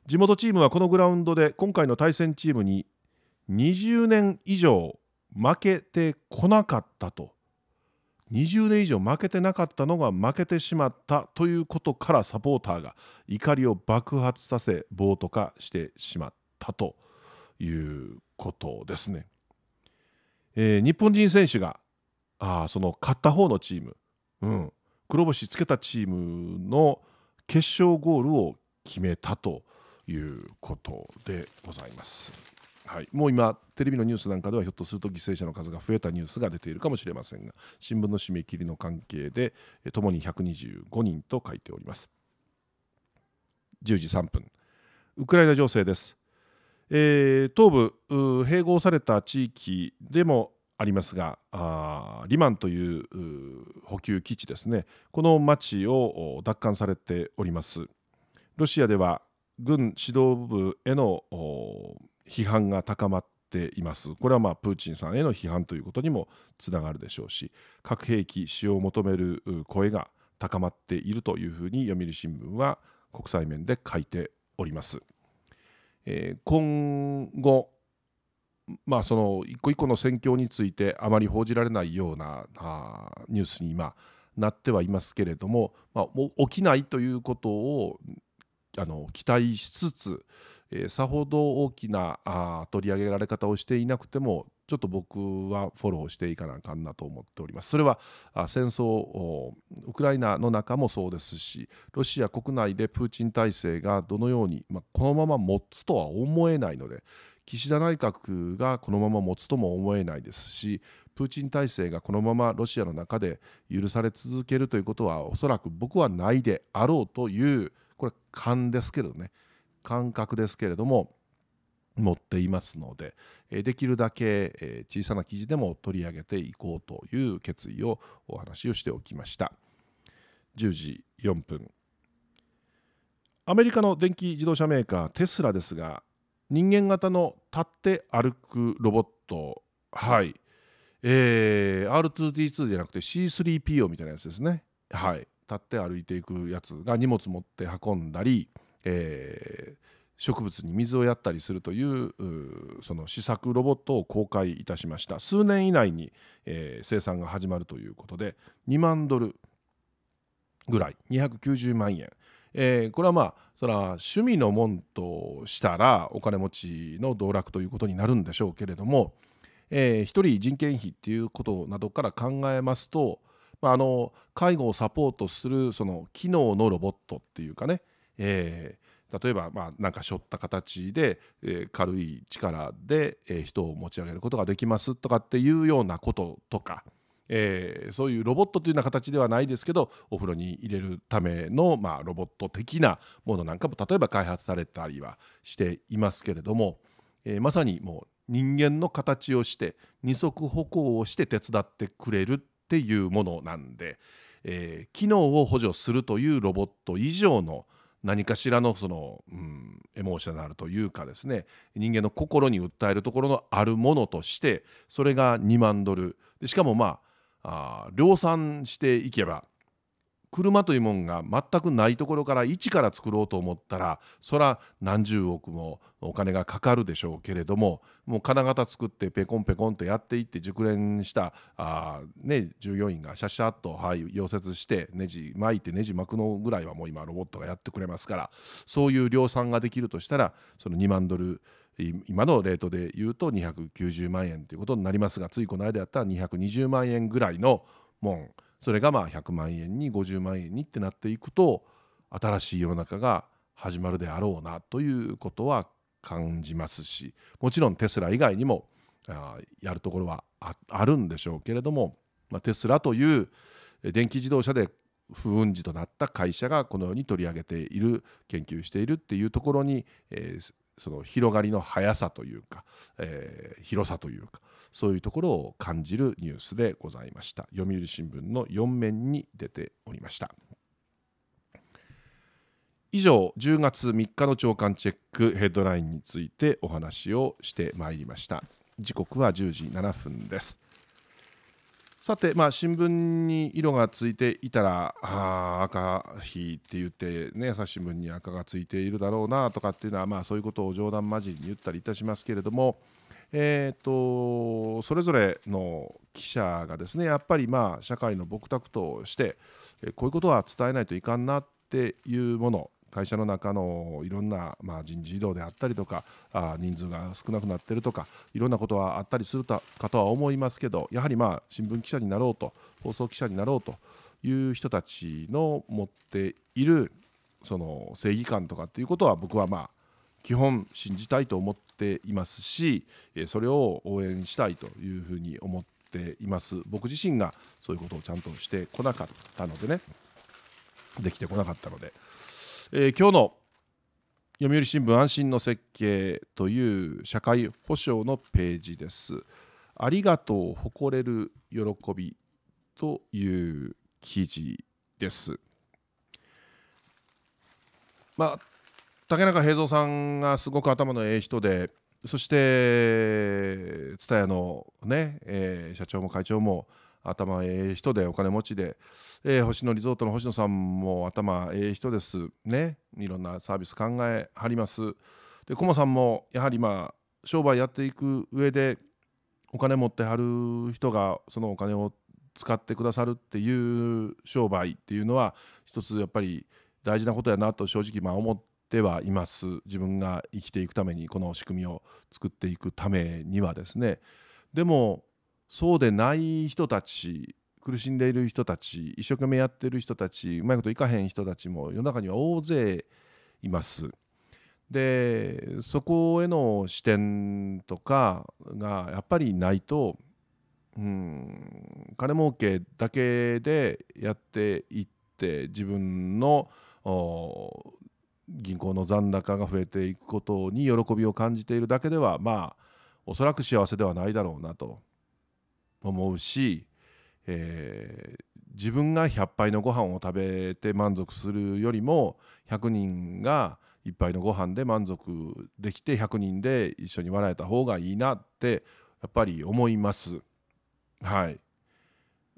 A: 地元チームはこのグラウンドで今回の対戦チームに20年以上負けてこなかったと20年以上負けてなかったのが負けてしまったということからサポーターが怒りを爆発させ暴徒化してしまったと。いうことですね。えー、日本人選手があその勝った方のチーム、うん、黒星つけたチームの決勝ゴールを決めたということでございます。はい、もう今、テレビのニュースなんかではひょっとすると犠牲者の数が増えたニュースが出ているかもしれませんが新聞の締め切りの関係でともに125人と書いております10時3分ウクライナ情勢ですえー、東部併合された地域でもありますがリマンという補給基地ですねこの町を奪還されておりますロシアでは軍指導部への批判が高まっていますこれはまあプーチンさんへの批判ということにもつながるでしょうし核兵器使用を求める声が高まっているというふうに読売新聞は国際面で書いております。えー、今後まあその一個一個の戦況についてあまり報じられないようなあニュースに今なってはいますけれども、まあ、起きないということをあの期待しつつ、えー、さほど大きなあ取り上げられ方をしていなくてもちょっと僕はフォローしていかなあかんなと思っております。それは戦争ウクライナの中もそうですしロシア国内でプーチン体制がどのように、まあ、このまま持つとは思えないので岸田内閣がこのまま持つとも思えないですしプーチン体制がこのままロシアの中で許され続けるということはおそらく僕はないであろうというこれ勘ですけどね感覚ですけれども持っていますのでできるだけ小さな記事でも取り上げていこうという決意をお話をしておきました10時4分アメリカの電気自動車メーカーテスラですが人間型の立って歩くロボットはい、えー、R2D2 じゃなくて C3PO みたいなやつですねはい立って歩いていくやつが荷物持って運んだり、えー植物に水をやったりするというその試作ロボットを公開いたしました数年以内に、えー、生産が始まるということで2万ドルぐらい290万円、えー、これはまあそれは趣味のもんとしたらお金持ちの道楽ということになるんでしょうけれども、えー、1人人件費っていうことなどから考えますと、まあ、あの介護をサポートするその機能のロボットっていうかね、えー例えばまあなんか背負った形で、え軽い力で、え人を持ち上げることができますとかっていうようなこととか。えー、そういうロボットというような形ではないですけどお風呂に入れるための、まあ、ロボット的なものなんかも例えば開発されたりはしていますけれども、えー、まさにもう人間の形をして二足歩行をして手伝ってくれるっていうものなんで、えー、機能を補助するというロボット以上の何かしらのその、うん、エモーショナルというかですね人間の心に訴えるところのあるものとしてそれが2万ドルしかもまああ量産していけば車というもんが全くないところから一から作ろうと思ったらそら何十億もお金がかかるでしょうけれどももう金型作ってペコンペコンとやっていって熟練したあ、ね、従業員がシャシャッと、はい、溶接してネジ巻いてネジ巻くのぐらいはもう今ロボットがやってくれますからそういう量産ができるとしたらその2万ドル今のレートで言うと290万円ということになりますがついこの間やったら220万円ぐらいのもんそれがまあ100万円に50万円にってなっていくと新しい世の中が始まるであろうなということは感じますしもちろんテスラ以外にもあやるところはあるんでしょうけれども、まテスラという電気自動車で不運時となった会社がこのように取り上げている研究しているっていうところに、えその広がりの速さというか、えー、広さというかそういうところを感じるニュースでございました読売新聞の4面に出ておりました以上10月3日の朝刊チェックヘッドラインについてお話をしてまいりました時刻は10時7分ですさて、まあ、新聞に色がついていたらあ赤日って言って、ね、朝日新聞に赤がついているだろうなとかっていうのは、まあ、そういうことを冗談交じりに言ったりいたしますけれども、えーと、それぞれの記者がですねやっぱりまあ社会の僕託としてこういうことは伝えないといかんなっていうもの会社の中のいろんな、まあ、人事異動であったりとかあ人数が少なくなってるとかいろんなことはあったりするかとは思いますけどやはりまあ新聞記者になろうと放送記者になろうという人たちの持っているその正義感とかっていうことは僕はまあ基本信じたいと思っていますしそれを応援したいというふうに思っています僕自身がそういうことをちゃんとしてこなかったのでねできてこなかったので。えー、今日の読売新聞安心の設計という社会保障のページです。ありがとう誇れる喜びという記事です。まあ、竹中平蔵さんがすごく頭のええ人でそして蔦屋のね、えー、社長も会長も頭ええ人でお金持ちで、えー、星野リゾートの星野さんも頭ええ人ですねいろんなサービス考えはりますでコモさんもやはりまあ商売やっていく上でお金持ってはる人がそのお金を使ってくださるっていう商売っていうのは一つやっぱり大事なことやなと正直まあ思ってはいます自分が生きていくためにこの仕組みを作っていくためにはですねでもそうでない人たち苦しんでいる人たち一生懸命やってる人たちうまいこといかへん人たちも世の中には大勢います。でそこへの視点とかがやっぱりないと、うん、金儲けだけでやっていって自分の銀行の残高が増えていくことに喜びを感じているだけではまあおそらく幸せではないだろうなと思うし、えー、自分が100杯のご飯を食べて満足するよりも100人が1杯のご飯で満足できて100人で一緒に笑えた方がいいなってやっぱり思います。はい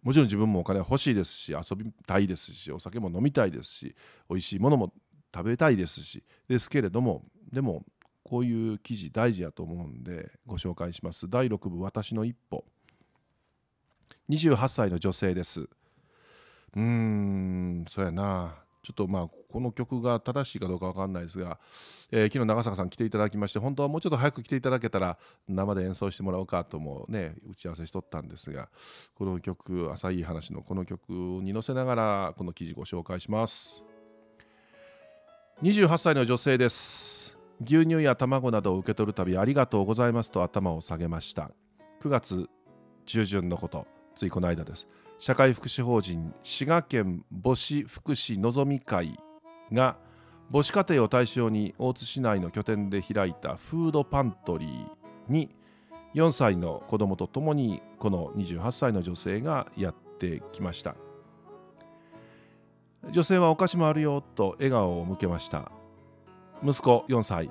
A: もちろん自分もお金欲しいですし遊びたいですしお酒も飲みたいですし美味しいものも食べたいですしですけれどもでもこういう記事大事やと思うんでご紹介します第6部「私の一歩」28歳の女性ですうーんそうやなちょっとまあこの曲が正しいかどうか分かんないですが、えー、昨日長坂さん来ていただきまして本当はもうちょっと早く来ていただけたら生で演奏してもらおうかともね打ち合わせしとったんですがこの曲「浅い話」のこの曲に乗せながらこの記事ご紹介します28歳の女性です牛乳や卵などを受け取るたびありがとうございますと頭を下げました9月中旬のことついこの間です社会福祉法人滋賀県母子福祉のぞみ会が母子家庭を対象に大津市内の拠点で開いたフードパントリーに4歳の子供とともにこの28歳の女性がやってきました女性はお菓子もあるよと笑顔を向けました息子4歳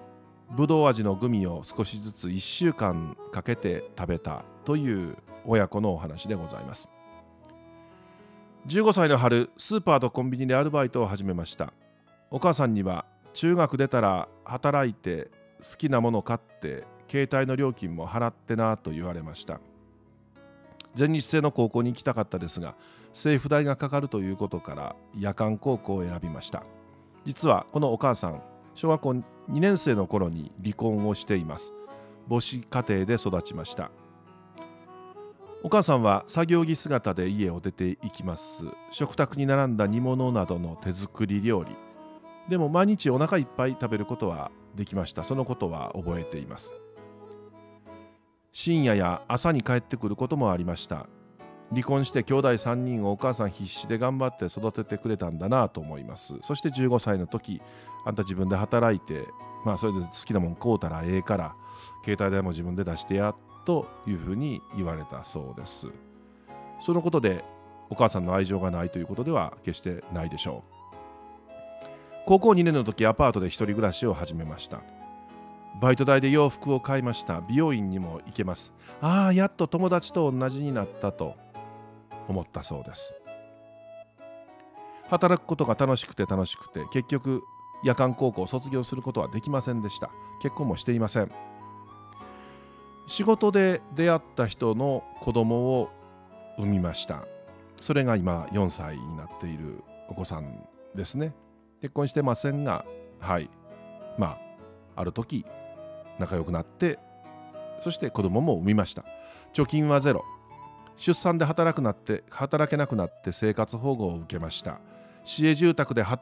A: ぶどう味のグミを少しずつ1週間かけて食べたという親子のお話でございます15歳の春スーパーとコンビニでアルバイトを始めましたお母さんには中学出たら働いて好きなもの買って携帯の料金も払ってなと言われました全日制の高校に行きたかったですが政府代がかかるということから夜間高校を選びました実はこのお母さん小学校2年生の頃に離婚をしています母子家庭で育ちましたお母さんは作業着姿で家を出ていきます食卓に並んだ煮物などの手作り料理でも毎日お腹いっぱい食べることはできましたそのことは覚えています深夜や朝に帰ってくることもありました離婚して兄弟3人をお母さん必死で頑張って育ててくれたんだなと思いますそして15歳の時あんた自分で働いてまあそれで好きなもん買うたらええから携帯代も自分で出してやっというふうに言われたそうですそのことでお母さんの愛情がないということでは決してないでしょう高校2年の時アパートで一人暮らしを始めましたバイト代で洋服を買いました美容院にも行けますああやっと友達と同じになったと思ったそうです働くことが楽しくて楽しくて結局夜間高校を卒業することはできませんでした結婚もしていません仕事で出会った人の子供を産みましたそれが今4歳になっているお子さんですね結婚してませんがはいまあある時仲良くなってそして子供も産みました貯金はゼロ出産で働くなって働けなくなって生活保護を受けました市営住宅で暮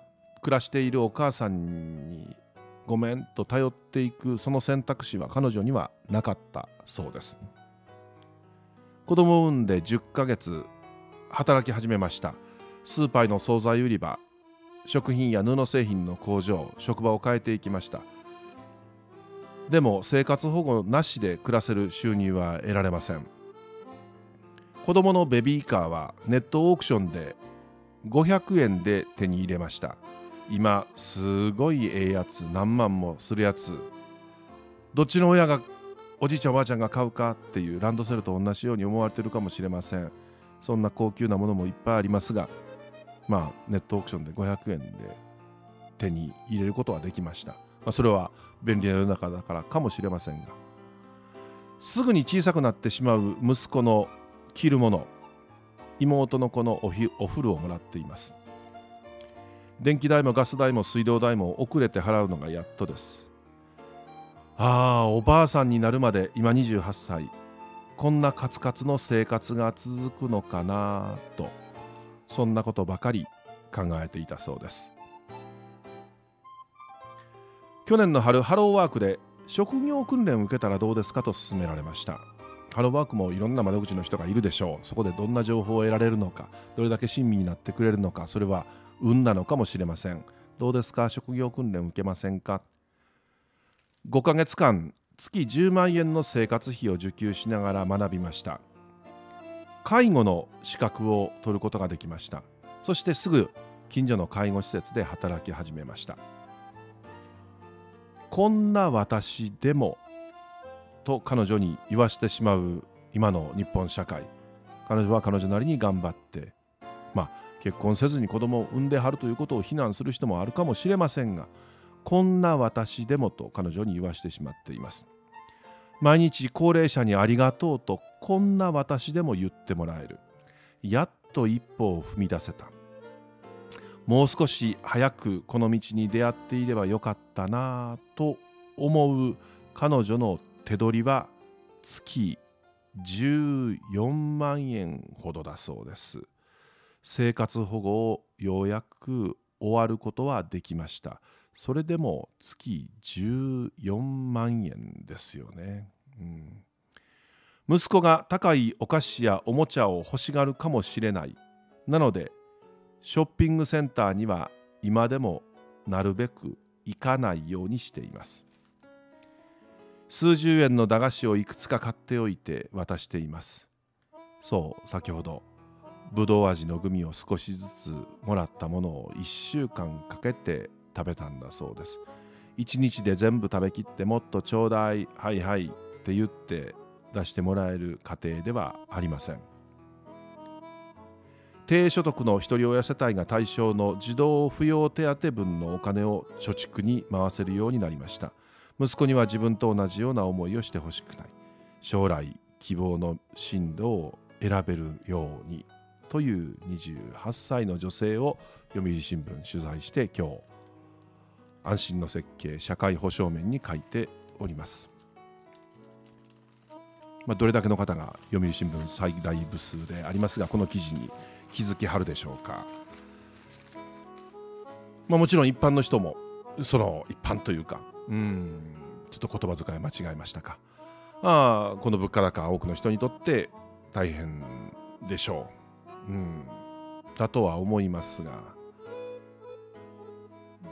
A: らしているお母さんにごめんと頼っていくその選択肢は彼女にはなかったそうです子供を産んで10ヶ月働き始めましたスーパーの惣菜売り場食品や布製品の工場職場を変えていきましたでも生活保護なしで暮らせる収入は得られません子供のベビーカーはネットオークションで500円で手に入れました今すごいええやつ何万もするやつどっちの親がおじいちゃんおばあちゃんが買うかっていうランドセルと同じように思われてるかもしれませんそんな高級なものもいっぱいありますがまあネットオークションで500円で手に入れることはできました、まあ、それは便利な世の中だからかもしれませんがすぐに小さくなってしまう息子の着るもの妹の子のおお古をもらっています電気代もガス代も水道代も遅れて払うのがやっとですああおばあさんになるまで今28歳こんなカツカツの生活が続くのかなとそんなことばかり考えていたそうです去年の春ハローワークで職業訓練を受けたらどうですかと勧められましたハローワークもいろんな窓口の人がいるでしょうそこでどんな情報を得られるのかどれだけ親身になってくれるのかそれは運なのかもしれませんどうですか職業訓練受けませんか5ヶ月間月10万円の生活費を受給しながら学びました介護の資格を取ることができましたそしてすぐ近所の介護施設で働き始めましたこんな私でもと彼女に言わしてしまう今の日本社会彼女は彼女なりに頑張って結婚せずに子供を産んではるということを非難する人もあるかもしれませんがこんな私でもと彼女に言わしてしまっています毎日高齢者にありがとうとこんな私でも言ってもらえるやっと一歩を踏み出せたもう少し早くこの道に出会っていればよかったなぁと思う彼女の手取りは月14万円ほどだそうです。生活保護をようやく終わることはできましたそれでも月14万円ですよね、うん、息子が高いお菓子やおもちゃを欲しがるかもしれないなのでショッピングセンターには今でもなるべく行かないようにしています数十円の駄菓子をいくつか買っておいて渡していますそう先ほどぶどう味のグミを少しずつもらったものを1週間かけて食べたんだそうです1日で全部食べきってもっとちょうだいはいはいって言って出してもらえる家庭ではありません低所得のひとり親世帯が対象の児童扶養手当分のお金を貯蓄に回せるようになりました息子には自分と同じような思いをしてほしくない将来希望の進路を選べるようにという28歳の女性を読売新聞取材して今日安心の設計社会保障面に書いております、まあ、どれだけの方が読売新聞最大部数でありますがこの記事に気づきはるでしょうか、まあ、もちろん一般の人もその一般というかうんちょっと言葉遣い間違えましたかあこの物価高多くの人にとって大変でしょううん、だとは思いますが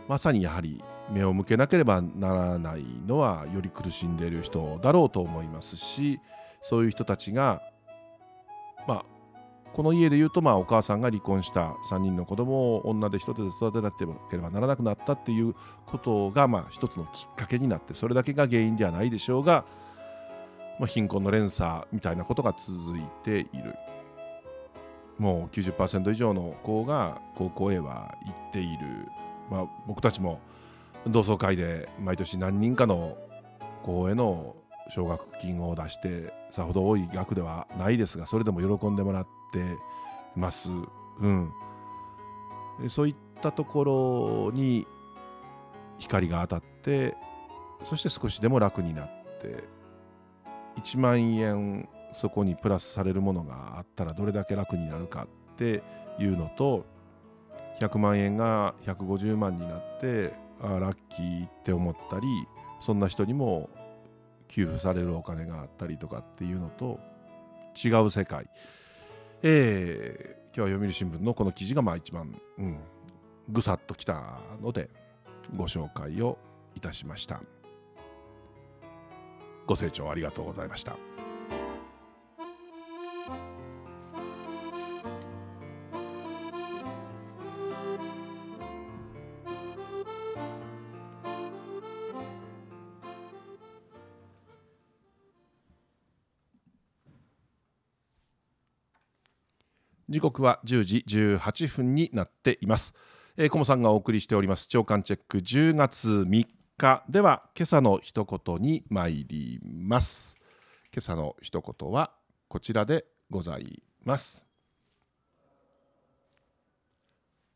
A: まさにやはり目を向けなければならないのはより苦しんでいる人だろうと思いますしそういう人たちがまあこの家でいうとまあお母さんが離婚した3人の子供を女で一手で育てなければならなくなったっていうことがまあ一つのきっかけになってそれだけが原因ではないでしょうが、まあ、貧困の連鎖みたいなことが続いている。もう90%以上の子が高校へは行っている、まあ、僕たちも同窓会で毎年何人かの子への奨学金を出してさほど多い額ではないですがそれでも喜んでもらっています。うん、そういったところに光が当たってそして少しでも楽になって1万円そこにプラスされるものがあったらどれだけ楽になるかっていうのと100万円が150万になってあラッキーって思ったりそんな人にも給付されるお金があったりとかっていうのと違う世界えー、今日は読売新聞のこの記事がまあ一番、うん、ぐさっときたのでご紹介をいたしました。ご清聴ありがとうございました。時刻は10時18分になっています。えー、コモさんがお送りしております長官チェック10月3日では今朝の一言に参ります。今朝の一言はこちらでございます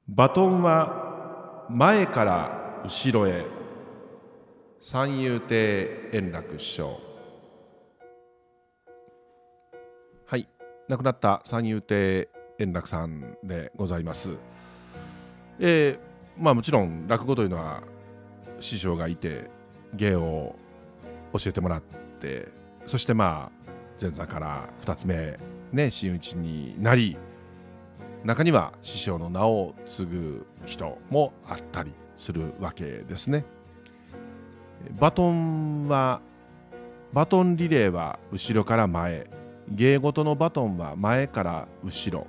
A: バトンは前から後ろへ三遊亭円楽師匠はい亡くなった三遊亭円楽さんでございますえー、まあもちろん落語というのは師匠がいて芸を教えてもらってそしてまあ前座から2つ目ね真打ちになり中には師匠の名を継ぐ人もあったりするわけですね。バトンはバトンリレーは後ろから前芸事のバトンは前から後ろ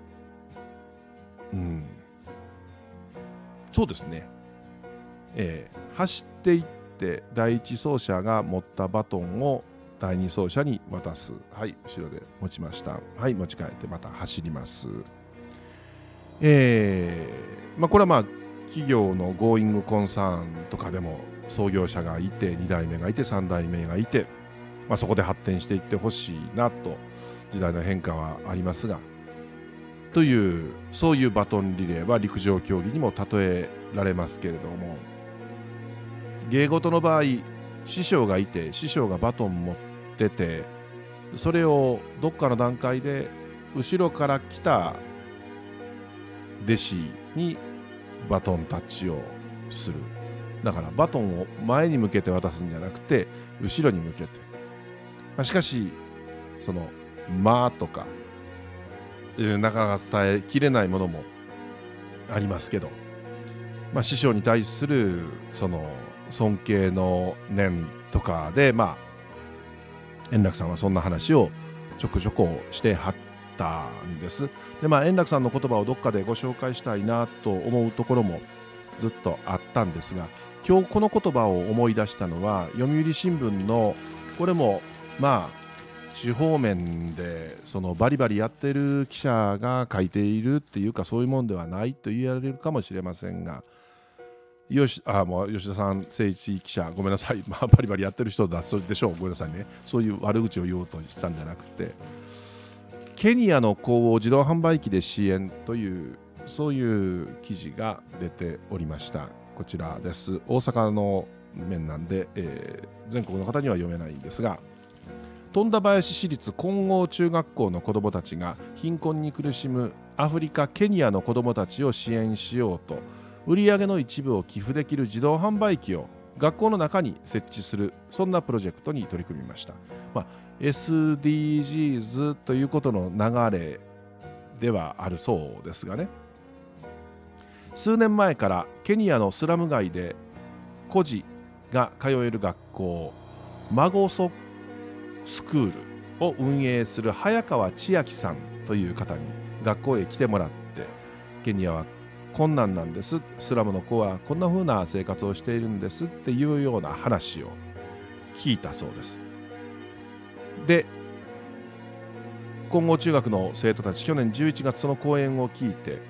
A: うんそうですねえー、走っていって第一走者が持ったバトンを第2走者に渡す、はい、後ろで持ちました、はい、持ち帰ってまた走ります。えーまあ、これはまあ企業のゴーイングコンサーンとかでも創業者がいて2代目がいて3代目がいて、まあ、そこで発展していってほしいなと時代の変化はありますがというそういうバトンリレーは陸上競技にも例えられますけれども芸事の場合師匠がいて師匠がバトン持っっててそれをどっかの段階で後ろから来た弟子にバトンタッチをするだからバトンを前に向けて渡すんじゃなくて後ろに向けてしかしその「間」とかなかなか伝えきれないものもありますけど、まあ、師匠に対するその尊敬の念とかでまあ円楽さんはそんな話をちょくちょくしてはったんです。でまあ円楽さんの言葉をどっかでご紹介したいなと思うところもずっとあったんですが今日この言葉を思い出したのは読売新聞のこれもまあ地方面でそのバリバリやってる記者が書いているっていうかそういうもんではないと言われるかもしれませんが吉あもう吉田さん、誠一記者、ごめんなさい、まあ、バリバリやってる人だそでしょう、ごめんなさいね、そういう悪口を言おうとしたんじゃなくて、ケニアの子を自動販売機で支援という、そういう記事が出ておりました。こちらです。大阪の面なんで、えー、全国の方には読めないんですが、富田林市立金剛中学校の子どもたちが貧困に苦しむアフリカ・ケニアの子どもたちを支援しようと。売上の一部を寄付できる自動販売機を学校の中に設置するそんなプロジェクトに取り組みました、まあ、SDGs ということの流れではあるそうですがね数年前からケニアのスラム街で孤児が通える学校孫ソスクールを運営する早川千秋さんという方に学校へ来てもらってケニアは困難なんですスラムの子はこんな風な生活をしているんですっていうような話を聞いたそうです。で金剛中学の生徒たち去年11月その講演を聞いて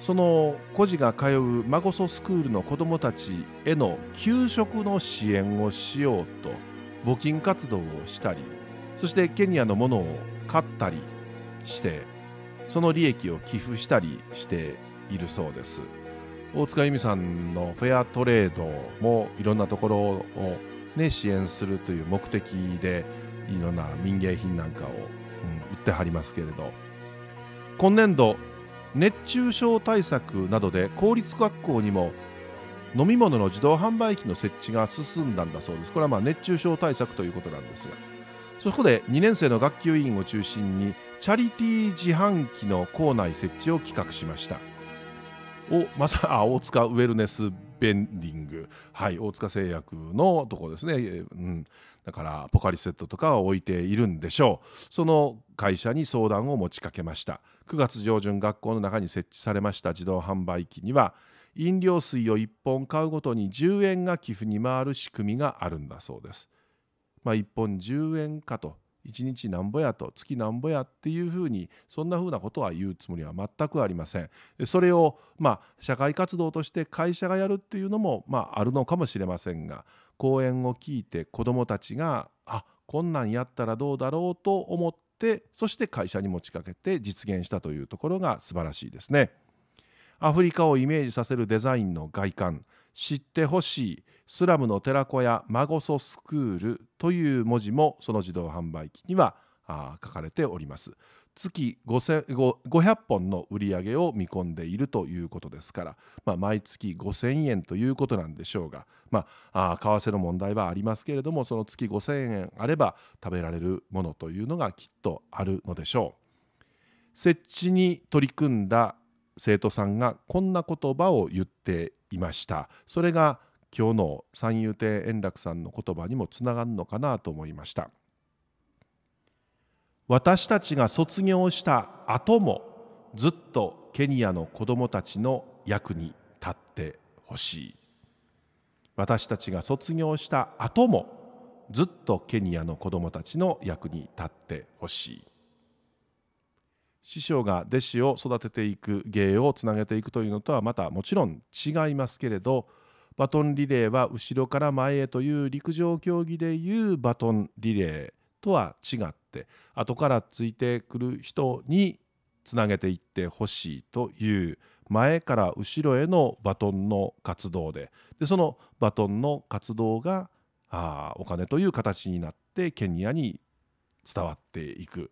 A: その孤児が通う孫祖スクールの子どもたちへの給食の支援をしようと募金活動をしたりそしてケニアのものを買ったりしてその利益を寄付したりしているそうです大塚由美さんのフェアトレードもいろんなところを、ね、支援するという目的でいろんな民芸品なんかを、うん、売ってはりますけれど今年度熱中症対策などで公立学校にも飲み物の自動販売機の設置が進んだんだそうですこれはま熱中症対策ということなんですがそこで2年生の学級委員を中心にチャリティー自販機の校内設置を企画しました。をまさあ大塚ウェルネスベンディング、はい、大塚製薬のとこですね、うん、だからポカリセットとかは置いているんでしょうその会社に相談を持ちかけました9月上旬学校の中に設置されました自動販売機には飲料水を1本買うごとに10円が寄付に回る仕組みがあるんだそうです。まあ、1本10円かと1日なんぼやと月なんぼやっていうふうにそんなふうなことは言うつもりは全くありません。それをまあ社会活動として会社がやるっていうのもまああるのかもしれませんが講演を聞いて子どもたちがあこんなんやったらどうだろうと思ってそして会社に持ちかけて実現したというところが素晴らしいですね。アフリカをイメージさせるデザインの外観知ってほしいスラムの寺子屋マゴソスクールという文字もその自動販売機には書かれております月500本の売り上げを見込んでいるということですから、まあ、毎月5,000円ということなんでしょうが、まあ、あ為替の問題はありますけれどもその月5,000円あれば食べられるものというのがきっとあるのでしょう。設置に取り組んだ生徒さんがこんな言葉を言っていました。それが今日の三遊亭円楽さんの言葉にもつながるのかなと思いました私たちが卒業した後もずっとケニアの子どもたちの役に立ってほしい私たちが卒業した後もずっとケニアの子どもたちの役に立ってほしい師匠が弟子を育てていく芸をつなげていくというのとはまたもちろん違いますけれどバトンリレーは後ろから前へという陸上競技でいうバトンリレーとは違って後からついてくる人につなげていってほしいという前から後ろへのバトンの活動ででそのバトンの活動があお金という形になってケニアに伝わっていく。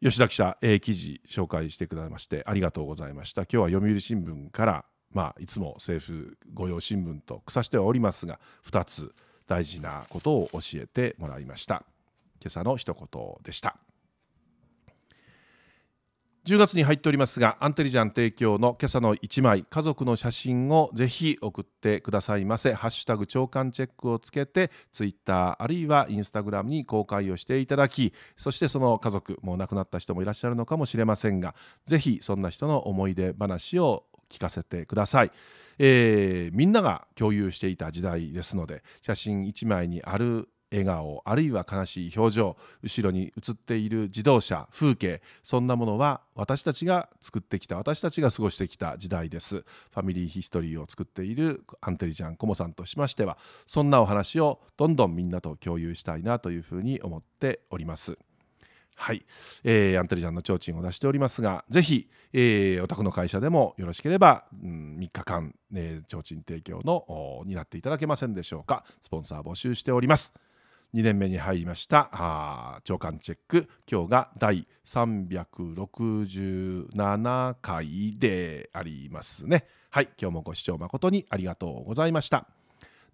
A: 吉田記者、A 記事紹介してくださいましてありがとうございました。今日は読売新聞からまあ、いつも政府御用新聞と草しておりますが2つ大事なことを教えてもらいました今朝の一言でした10月に入っておりますがアンテリジャン提供の今朝の1枚家族の写真をぜひ送ってくださいませハッシュタグ長官チェックをつけてツイッターあるいはインスタグラムに公開をしていただきそしてその家族もう亡くなった人もいらっしゃるのかもしれませんがぜひそんな人の思い出話を聞かせてください、えー、みんなが共有していた時代ですので写真1枚にある笑顔あるいは悲しい表情後ろに映っている自動車風景そんなものは私たちが作ってきた私たちが過ごしてきた時代ですファミリーヒストリーを作っているアンテリジャンコモさんとしましてはそんなお話をどんどんみんなと共有したいなというふうに思っております。はい、えー、アンテリジャンの提灯を出しておりますが、ぜひ、えー、お宅の会社でもよろしければ、うん、3日間、えー、提灯提供のになっていただけませんでしょうか。スポンサー募集しております。2年目に入りましたあ刊チェック今日が第367回でありますねはい今日もご視聴誠にありがとうございました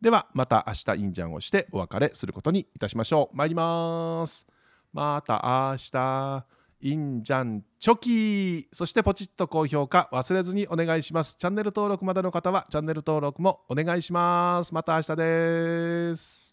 A: ではまた明日インジャンをしてお別れすることにいたしましょう参りますまた明日。インジャンチョキそしてポチッと高評価忘れずにお願いしますチャンネル登録まだの方はチャンネル登録もお願いしますまた明日です